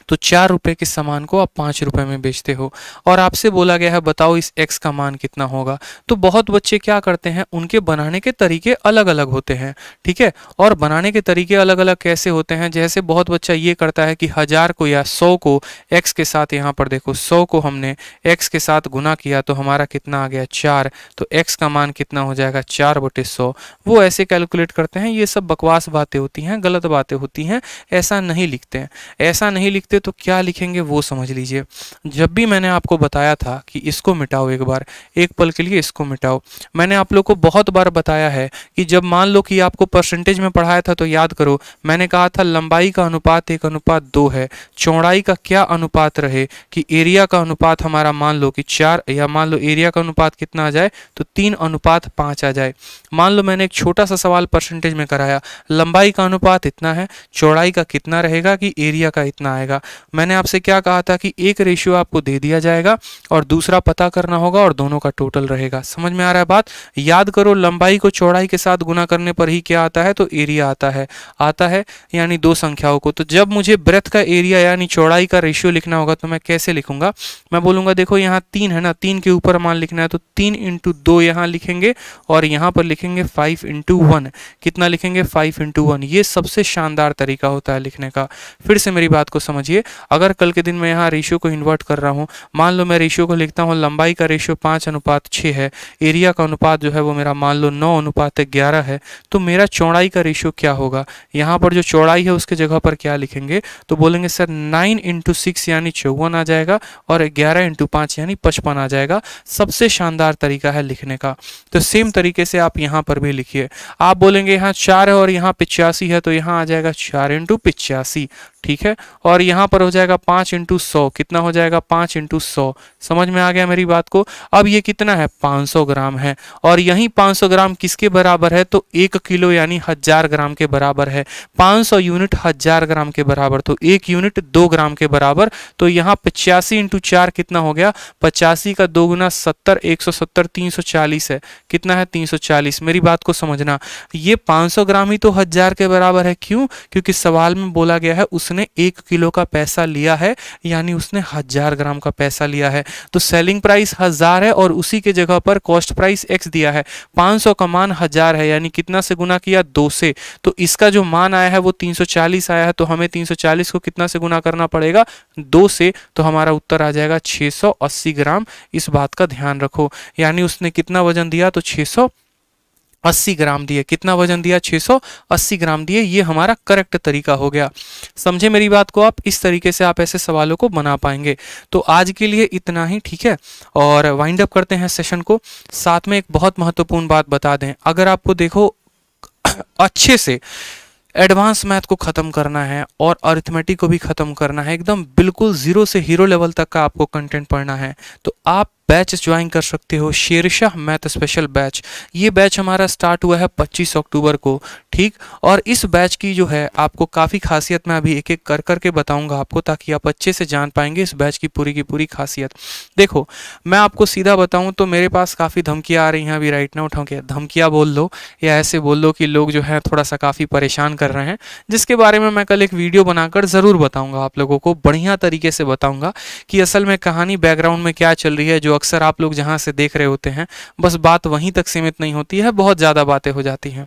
तो चार रुपये के सामान को आप पाँच रुपये में बेचते हो और आपसे बोला गया है बताओ इस एक्स का मान कितना होगा तो बहुत बच्चे क्या करते हैं उनके बनाने के तरीके अलग अलग होते हैं ठीक है और बनाने के तरीके अलग अलग कैसे होते हैं जैसे बहुत बच्चा ये करता है कि हज़ार को या सौ को एक्स के साथ यहाँ पर देखो सौ को हमने एक्स के साथ गुना किया तो हमारा कितना आ गया चार तो एक्स का मान कितना हो जाएगा चार बटे सौ वो ऐसे कैलकुलेट करते हैं ये सब बकवास बातें होती हैं गलत बातें होती हैं ऐसा नहीं लिखते हैं ऐसा नहीं लिखते लिखते तो क्या लिखेंगे वो समझ लीजिए जब भी मैंने आपको बताया था कि इसको मिटाओ एक बार एक पल के लिए इसको मिटाओ मैंने आप लोग को बहुत बार बताया है कि जब मान लो कि आपको परसेंटेज में पढ़ाया था तो याद करो मैंने कहा था लंबाई का अनुपात एक अनुपात दो है चौड़ाई का क्या अनुपात रहे कि एरिया का अनुपात हमारा मान लो कि चार या मान लो एरिया का अनुपात कितना आ जाए तो तीन अनुपात पाँच आ जाए मान लो मैंने एक छोटा सा सवाल परसेंटेज में कराया लंबाई का अनुपात इतना है चौड़ाई का कितना रहेगा कि एरिया का इतना आएगा मैंने आपसे क्या कहा था कि एक रेशियो आपको दे दिया जाएगा और दूसरा पता करना होगा और दोनों का टोटल रहेगा समझ में आ रहा है बात याद करो लंबाई को चौड़ाई के साथ गुना करने पर ही क्या आता है तो एरिया आता है आता है यानी दो संख्याओं को तो जब मुझे ब्रेथ का एरिया यानी चौड़ाई का रेशियो लिखना होगा तो मैं कैसे लिखूंगा मैं बोलूंगा देखो यहाँ तीन है ना तीन के ऊपर मान लिखना है तो तीन इंटू दो यहाँ लिखेंगे और यहाँ पर लिखेंगे फाइव इंटू वन कितना लिखेंगे फाइव इंटू वन ये सबसे शानदार तरीका होता है लिखने का फिर से मेरी बात को समझिए लीजिए अगर कल के दिन मैं यहाँ रेशियो को इन्वर्ट कर रहा हूँ मान लो मैं रेशियो को लिखता हूँ लंबाई का रेशियो पाँच अनुपात छः है एरिया का अनुपात जो है वो मेरा मान लो नौ अनुपात ग्यारह है तो मेरा चौड़ाई का रेशियो क्या होगा यहाँ पर जो चौड़ाई है उसके जगह पर क्या लिखेंगे तो बोलेंगे सर नाइन इंटू यानी चौवन आ जाएगा और ग्यारह इंटू यानी पचपन आ जाएगा सबसे शानदार तरीका है लिखने का तो सेम तरीके से आप यहाँ पर भी लिखिए आप बोलेंगे यहाँ चार है और यहाँ पिचासी है तो यहाँ आ जाएगा चार इंटू पिचासी ठीक है और यहाँ पर हो जाएगा पाँच इंटू सौ कितना हो जाएगा पाँच इंटू सौ समझ में आ गया मेरी बात को अब ये कितना है पाँच सौ ग्राम है और यही पाँच सौ ग्राम किसके बराबर है तो एक किलो यानी हजार ग्राम के बराबर है पाँच सौ यूनिट हजार ग्राम के बराबर तो एक यूनिट दो ग्राम के बराबर तो यहाँ पचासी इंटू चार कितना हो गया पचासी का दो गुना सत्तर एक सौ सत्तर तीन सौ चालीस है कितना है तीन सौ चालीस मेरी बात को समझना ये पाँच सौ ग्राम ही तो हजार के बराबर है क्यों क्योंकि सवाल में बोला गया है उस उसने एक किलो का पैसा लिया है यानी उसने हजार ग्राम का पैसा लिया है तो सेलिंग प्राइस हजार है और उसी के जगह पर कॉस्ट प्राइस एक्स दिया है 500 का मान हजार है यानी कितना से गुना किया दो से तो इसका जो मान आया है वो 340 आया है तो हमें 340 को कितना से गुना करना पड़ेगा दो से तो हमारा उत्तर आ जाएगा 680 ग्राम इस बात का ध्यान रखो यानी उसने कितना वजन दिया तो 600 अस्सी ग्राम दिए कितना वजन दिया 680 ग्राम दिए ये हमारा करेक्ट तरीका हो गया समझे मेरी बात को आप इस तरीके से आप ऐसे सवालों को बना पाएंगे तो आज के लिए इतना ही ठीक है और वाइंड अप करते हैं सेशन को साथ में एक बहुत महत्वपूर्ण बात बता दें अगर आपको देखो अच्छे से एडवांस मैथ को ख़त्म करना है और अरिथमेटिक को भी ख़त्म करना है एकदम बिल्कुल ज़ीरो से हीरो लेवल तक का आपको कंटेंट पढ़ना है तो आप बैच ज्वाइन कर सकते हो शेरशाह मैथ स्पेशल बैच ये बैच हमारा स्टार्ट हुआ है 25 अक्टूबर को ठीक और इस बैच की जो है आपको काफ़ी खासियत मैं अभी एक एक कर करके बताऊंगा आपको ताकि आप अच्छे से जान पाएंगे इस बैच की पूरी की पूरी खासियत देखो मैं आपको सीधा बताऊँ तो मेरे पास काफ़ी धमकियाँ आ रही हैं अभी राइट के धमकियाँ बोल दो या ऐसे बोल दो कि लोग जो है थोड़ा सा काफ़ी परेशान कर रहे हैं जिसके बारे में मैं कल एक वीडियो बनाकर ज़रूर बताऊँगा आप लोगों को बढ़िया तरीके से बताऊँगा कि असल में कहानी बैकग्राउंड में क्या चल रही है जो अक्सर आप लोग जहाँ से देख रहे होते हैं बस बात वहीं तक सीमित नहीं होती है बहुत ज़्यादा बातें हो जाती हैं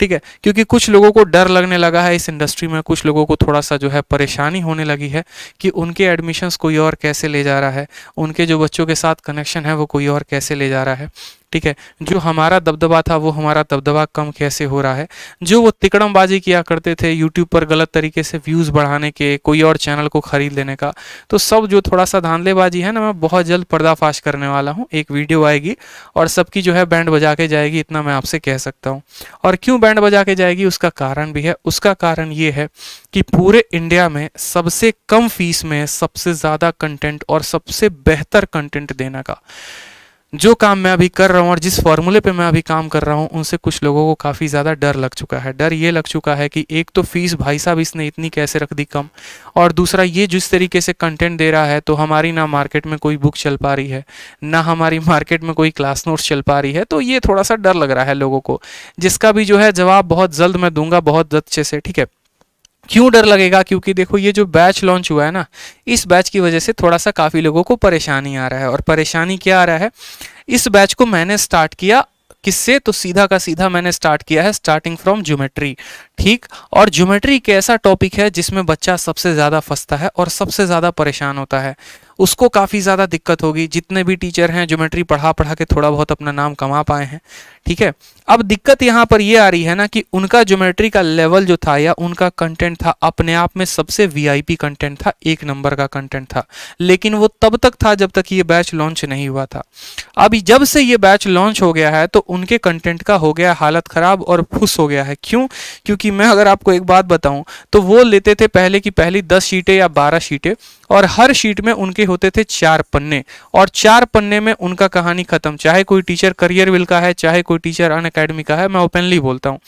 ठीक है क्योंकि कुछ लोगों को डर लगने लगा है इस इंडस्ट्री में कुछ लोगों को थोड़ा सा जो है परेशानी होने लगी है कि उनके एडमिशन्स कोई और कैसे ले जा रहा है उनके जो बच्चों के साथ कनेक्शन है वो कोई और कैसे ले जा रहा है ठीक है जो हमारा दबदबा था वो हमारा दबदबा कम कैसे हो रहा है जो वो तिकड़मबाजी किया करते थे यूट्यूब पर गलत तरीके से व्यूज़ बढ़ाने के कोई और चैनल को खरीद लेने का तो सब जो थोड़ा सा धांधलेबाजी है ना मैं बहुत जल्द पर्दाफाश करने वाला हूँ एक वीडियो आएगी और सबकी जो है बैंड बजा के जाएगी इतना मैं आपसे कह सकता हूँ और क्यों बैंड बजा के जाएगी उसका कारण भी है उसका कारण ये है कि पूरे इंडिया में सबसे कम फीस में सबसे ज़्यादा कंटेंट और सबसे बेहतर कंटेंट देने का जो काम मैं अभी कर रहा हूँ और जिस फॉर्मूले पे मैं अभी काम कर रहा हूँ उनसे कुछ लोगों को काफ़ी ज़्यादा डर लग चुका है डर ये लग चुका है कि एक तो फीस भाई साहब इसने इतनी कैसे रख दी कम और दूसरा ये जिस तरीके से कंटेंट दे रहा है तो हमारी ना मार्केट में कोई बुक चल पा रही है ना हमारी मार्केट में कोई क्लास नोट्स चल पा रही है तो ये थोड़ा सा डर लग रहा है लोगों को जिसका भी जो है जवाब बहुत जल्द मैं दूंगा बहुत अच्छे से ठीक है क्यों डर लगेगा क्योंकि देखो ये जो बैच लॉन्च हुआ है ना इस बैच की वजह से थोड़ा सा काफ़ी लोगों को परेशानी आ रहा है और परेशानी क्या आ रहा है इस बैच को मैंने स्टार्ट किया किससे तो सीधा का सीधा मैंने स्टार्ट किया है स्टार्टिंग फ्रॉम ज्योमेट्री ठीक और ज्योमेट्री एक ऐसा टॉपिक है जिसमें बच्चा सबसे ज़्यादा फंसता है और सबसे ज़्यादा परेशान होता है उसको काफ़ी ज़्यादा दिक्कत होगी जितने भी टीचर हैं ज्योमेट्री पढ़ा पढ़ा के थोड़ा बहुत अपना नाम कमा पाए हैं ठीक है अब दिक्कत यहाँ पर ये आ रही है ना कि उनका ज्योमेट्री का लेवल जो था या उनका कंटेंट था अपने आप में सबसे वीआईपी कंटेंट था एक नंबर का कंटेंट था लेकिन वो तब तक था जब तक ये बैच लॉन्च नहीं हुआ था अब जब से ये बैच लॉन्च हो गया है तो उनके कंटेंट का हो गया हालत ख़राब और फुस हो गया है क्यों क्योंकि मैं अगर आपको एक बात बताऊं तो वो लेते थे पहले की पहली दस शीटें या बारह शीटें और हर शीट में उनके होते थे चार पन्ने और चार पन्ने में उनका कहानी खत्म चाहे कोई टीचर करियर विल का है चाहे कोई टीचर अन अकेडमी का है मैं ओपनली बोलता हूँ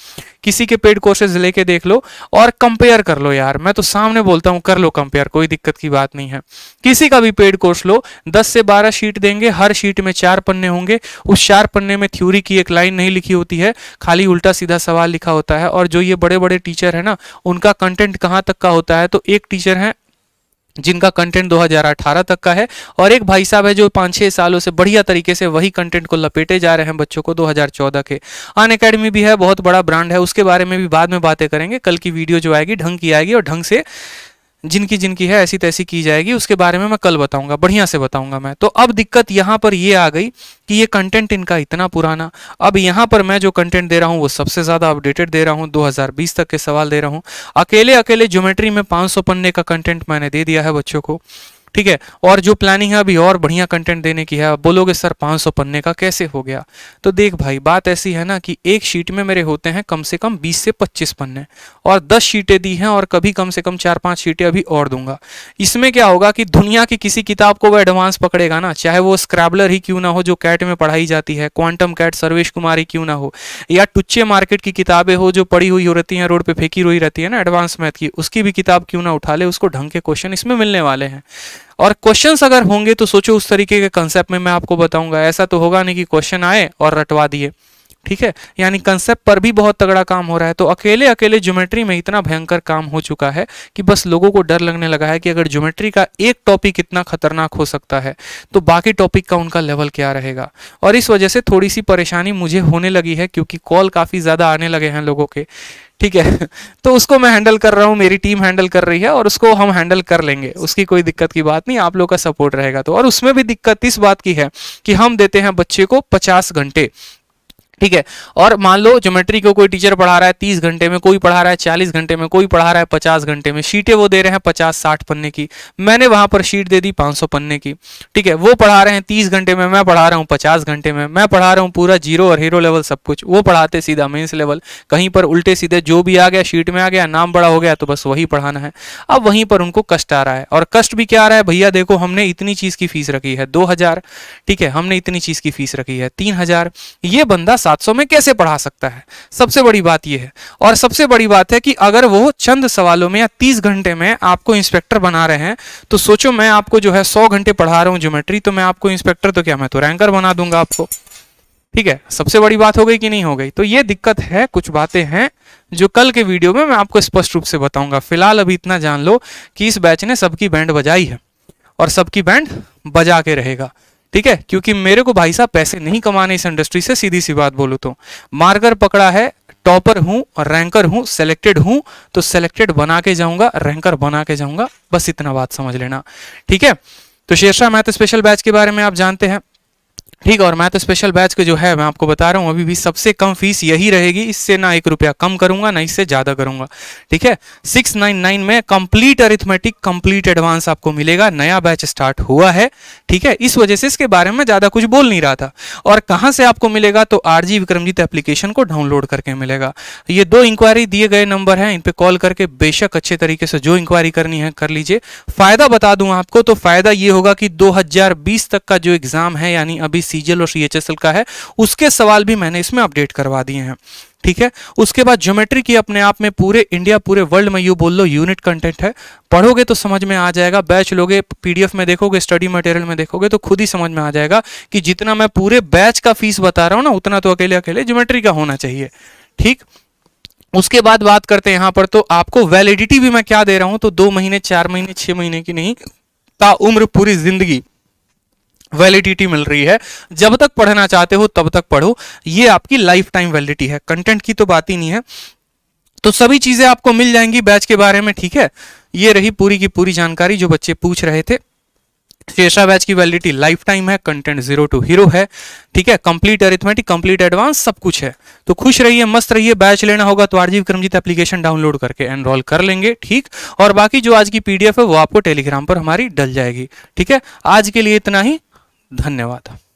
किसी के पेड कोर्सेज लेके देख लो और कंपेयर कर लो यार मैं तो सामने बोलता हूँ कर लो कंपेयर कोई दिक्कत की बात नहीं है किसी का भी पेड कोर्स लो दस से बारह शीट देंगे हर शीट में चार पन्ने होंगे उस चार पन्ने में थ्यूरी की एक लाइन नहीं लिखी होती है खाली उल्टा सीधा सवाल लिखा होता है और जो ये बड़े बड़े टीचर है ना उनका कंटेंट कहाँ तक का होता है तो एक टीचर है जिनका कंटेंट 2018 तक का है और एक भाई साहब है जो पाँच छः सालों से बढ़िया तरीके से वही कंटेंट को लपेटे जा रहे हैं बच्चों को 2014 के अन अकेडमी भी है बहुत बड़ा ब्रांड है उसके बारे में भी बाद में बातें करेंगे कल की वीडियो जो आएगी ढंग की आएगी और ढंग से जिनकी जिनकी है ऐसी तैसी की जाएगी उसके बारे में मैं कल बताऊंगा बढ़िया से बताऊंगा मैं तो अब दिक्कत यहां पर ये आ गई कि ये कंटेंट इनका इतना पुराना अब यहां पर मैं जो कंटेंट दे रहा हूं वो सबसे ज़्यादा अपडेटेड दे रहा हूं 2020 तक के सवाल दे रहा हूं अकेले अकेले ज्योमेट्री में 500 पन्ने का कंटेंट मैंने दे दिया है बच्चों को ठीक है और जो प्लानिंग है अभी और बढ़िया कंटेंट देने की है बोलोगे सर 500 पन्ने का कैसे हो गया तो देख भाई बात ऐसी है ना कि एक शीट में मेरे होते हैं कम से कम 20 से 25 पन्ने और 10 शीटें दी हैं और कभी कम से कम चार पाँच शीटें अभी और दूंगा इसमें क्या होगा कि दुनिया की किसी किताब को वो एडवांस पकड़ेगा ना चाहे वो स्क्रैबलर ही क्यों ना हो जो कैट में पढ़ाई जाती है क्वांटम कैट सर्वेश कुमारी क्यों ना हो या टुच्चे मार्केट की किताबें हो जो पड़ी हुई हो रहती हैं रोड पर फेंकी हुई रहती है ना एडवांस मैथ की उसकी भी किताब क्यों ना उठा ले उसको ढंग के क्वेश्चन इसमें मिलने वाले हैं और क्वेश्चंस अगर होंगे तो सोचो उस तरीके के कंसेप्ट में मैं आपको बताऊंगा ऐसा तो होगा नहीं कि क्वेश्चन आए और रटवा दिए ठीक है यानी कंसेप्ट पर भी बहुत तगड़ा काम हो रहा है तो अकेले अकेले ज्योमेट्री में इतना भयंकर काम हो चुका है कि बस लोगों को डर लगने लगा है कि अगर ज्योमेट्री का एक टॉपिक इतना खतरनाक हो सकता है तो बाकी टॉपिक का उनका लेवल क्या रहेगा और इस वजह से थोड़ी सी परेशानी मुझे होने लगी है क्योंकि कॉल काफ़ी ज़्यादा आने लगे हैं लोगों के ठीक है तो उसको मैं हैंडल कर रहा हूँ मेरी टीम हैंडल कर रही है और उसको हम हैंडल कर लेंगे उसकी कोई दिक्कत की बात नहीं आप लोग का सपोर्ट रहेगा तो और उसमें भी दिक्कत इस बात की है कि हम देते हैं बच्चे को पचास घंटे ठीक है और मान लो ज्योमेट्री को कोई टीचर पढ़ा रहा है तीस घंटे में कोई पढ़ा रहा है चालीस घंटे में कोई पढ़ा रहा है पचास घंटे में शीटें वो दे रहे हैं पचास साठ पन्ने की मैंने वहां पर शीट दे दी पाँच सौ पन्ने की ठीक है वो पढ़ा रहे हैं तीस घंटे में मैं पढ़ा रहा हूँ पचास घंटे में मैं पढ़ा रहा हूँ पूरा जीरो और हीरो लेवल सब कुछ वो पढ़ाते सीधा मेन्स लेवल कहीं पर उल्टे सीधे जो भी आ गया शीट में आ गया नाम बड़ा हो गया तो बस वही पढ़ाना है अब वहीं पर उनको कष्ट आ रहा है और कष्ट भी क्या आ रहा है भैया देखो हमने इतनी चीज की फीस रखी है दो हजार ठीक है हमने इतनी चीज की फीस रखी है तीन हजार ये बंदा 700 में कैसे पढ़ा सकता है सबसे बड़ी बात यह है और सबसे बड़ी बात है कि अगर वो चंद सवालों में या 30 घंटे में आपको इंस्पेक्टर बना रहे हैं तो सोचो मैं आपको जो है 100 घंटे पढ़ा रहा हूं ज्योमेट्री तो मैं आपको इंस्पेक्टर तो क्या मैं तो रैंकर बना दूंगा आपको ठीक है सबसे बड़ी बात हो गई कि नहीं हो गई तो ये दिक्कत है कुछ बातें हैं जो कल के वीडियो में मैं आपको स्पष्ट रूप से बताऊंगा फिलहाल अभी इतना जान लो कि इस बैच ने सबकी बैंड बजाई है और सबकी बैंड बजा के रहेगा ठीक है क्योंकि मेरे को भाई साहब पैसे नहीं कमाने इस इंडस्ट्री से सीधी सी बात बोलो तो मार्कर पकड़ा है टॉपर हूं रैंकर हूं सेलेक्टेड हूं तो सेलेक्टेड बना के जाऊंगा रैंकर बना के जाऊंगा बस इतना बात समझ लेना ठीक है तो शेरशाह मैथ स्पेशल बैच के बारे में आप जानते हैं ठीक है और मैं तो स्पेशल बैच के जो है मैं आपको बता रहा हूँ अभी भी सबसे कम फीस यही रहेगी इससे ना एक रुपया कम करूंगा ना इससे ज़्यादा करूंगा ठीक है 699 में कंप्लीट अरिथमेटिक कंप्लीट एडवांस आपको मिलेगा नया बैच स्टार्ट हुआ है ठीक है इस वजह से इसके बारे में ज़्यादा कुछ बोल नहीं रहा था और कहाँ से आपको मिलेगा तो आर विक्रमजीत एप्लीकेशन को डाउनलोड करके मिलेगा ये दो इंक्वायरी दिए गए नंबर है इन पर कॉल करके बेशक अच्छे तरीके से जो इंक्वायरी करनी है कर लीजिए फ़ायदा बता दूँ आपको तो फ़ायदा ये होगा कि दो तक का जो एग्ज़ाम है यानी अभी सीजीएल और सीएचएसएल का है उसके सवाल भी मैंने इसमें अपडेट करवा दिए हैं ठीक है उसके बाद ज्योमेट्री की अपने आप में पूरे इंडिया पूरे वर्ल्ड में यू बोल लो यूनिट कंटेंट है पढ़ोगे तो समझ में आ जाएगा बैच लोगे पीडीएफ में देखोगे स्टडी मटेरियल में देखोगे तो खुद ही समझ में आ जाएगा कि जितना मैं पूरे बैच का फीस बता रहा हूँ ना उतना तो अकेले अकेले ज्योमेट्री का होना चाहिए ठीक उसके बाद बात करते हैं यहां पर तो आपको वैलिडिटी भी मैं क्या दे रहा हूं तो दो महीने चार महीने छह महीने की नहीं का उम्र पूरी जिंदगी वैलिडिटी मिल रही है जब तक पढ़ना चाहते हो तब तक पढ़ो ये आपकी लाइफ टाइम वैलिडिटी है कंटेंट की तो बात ही नहीं है तो सभी चीजें आपको मिल जाएंगी बैच के बारे में ठीक है ये रही पूरी की पूरी जानकारी जो बच्चे पूछ रहे थे शेषा बैच की वैलिडिटी लाइफ टाइम है कंटेंट जीरो टू हीरो है ठीक है कंप्लीट अरिथमेटिक कंप्लीट एडवांस सब कुछ है तो खुश रहिए मस्त रहिए बैच लेना होगा तो आरजीव करमजीत एप्लीकेशन डाउनलोड करके एनरोल कर लेंगे ठीक और बाकी जो आज की पीडीएफ है वो आपको टेलीग्राम पर हमारी डल जाएगी ठीक है आज के लिए इतना ही धन्यवाद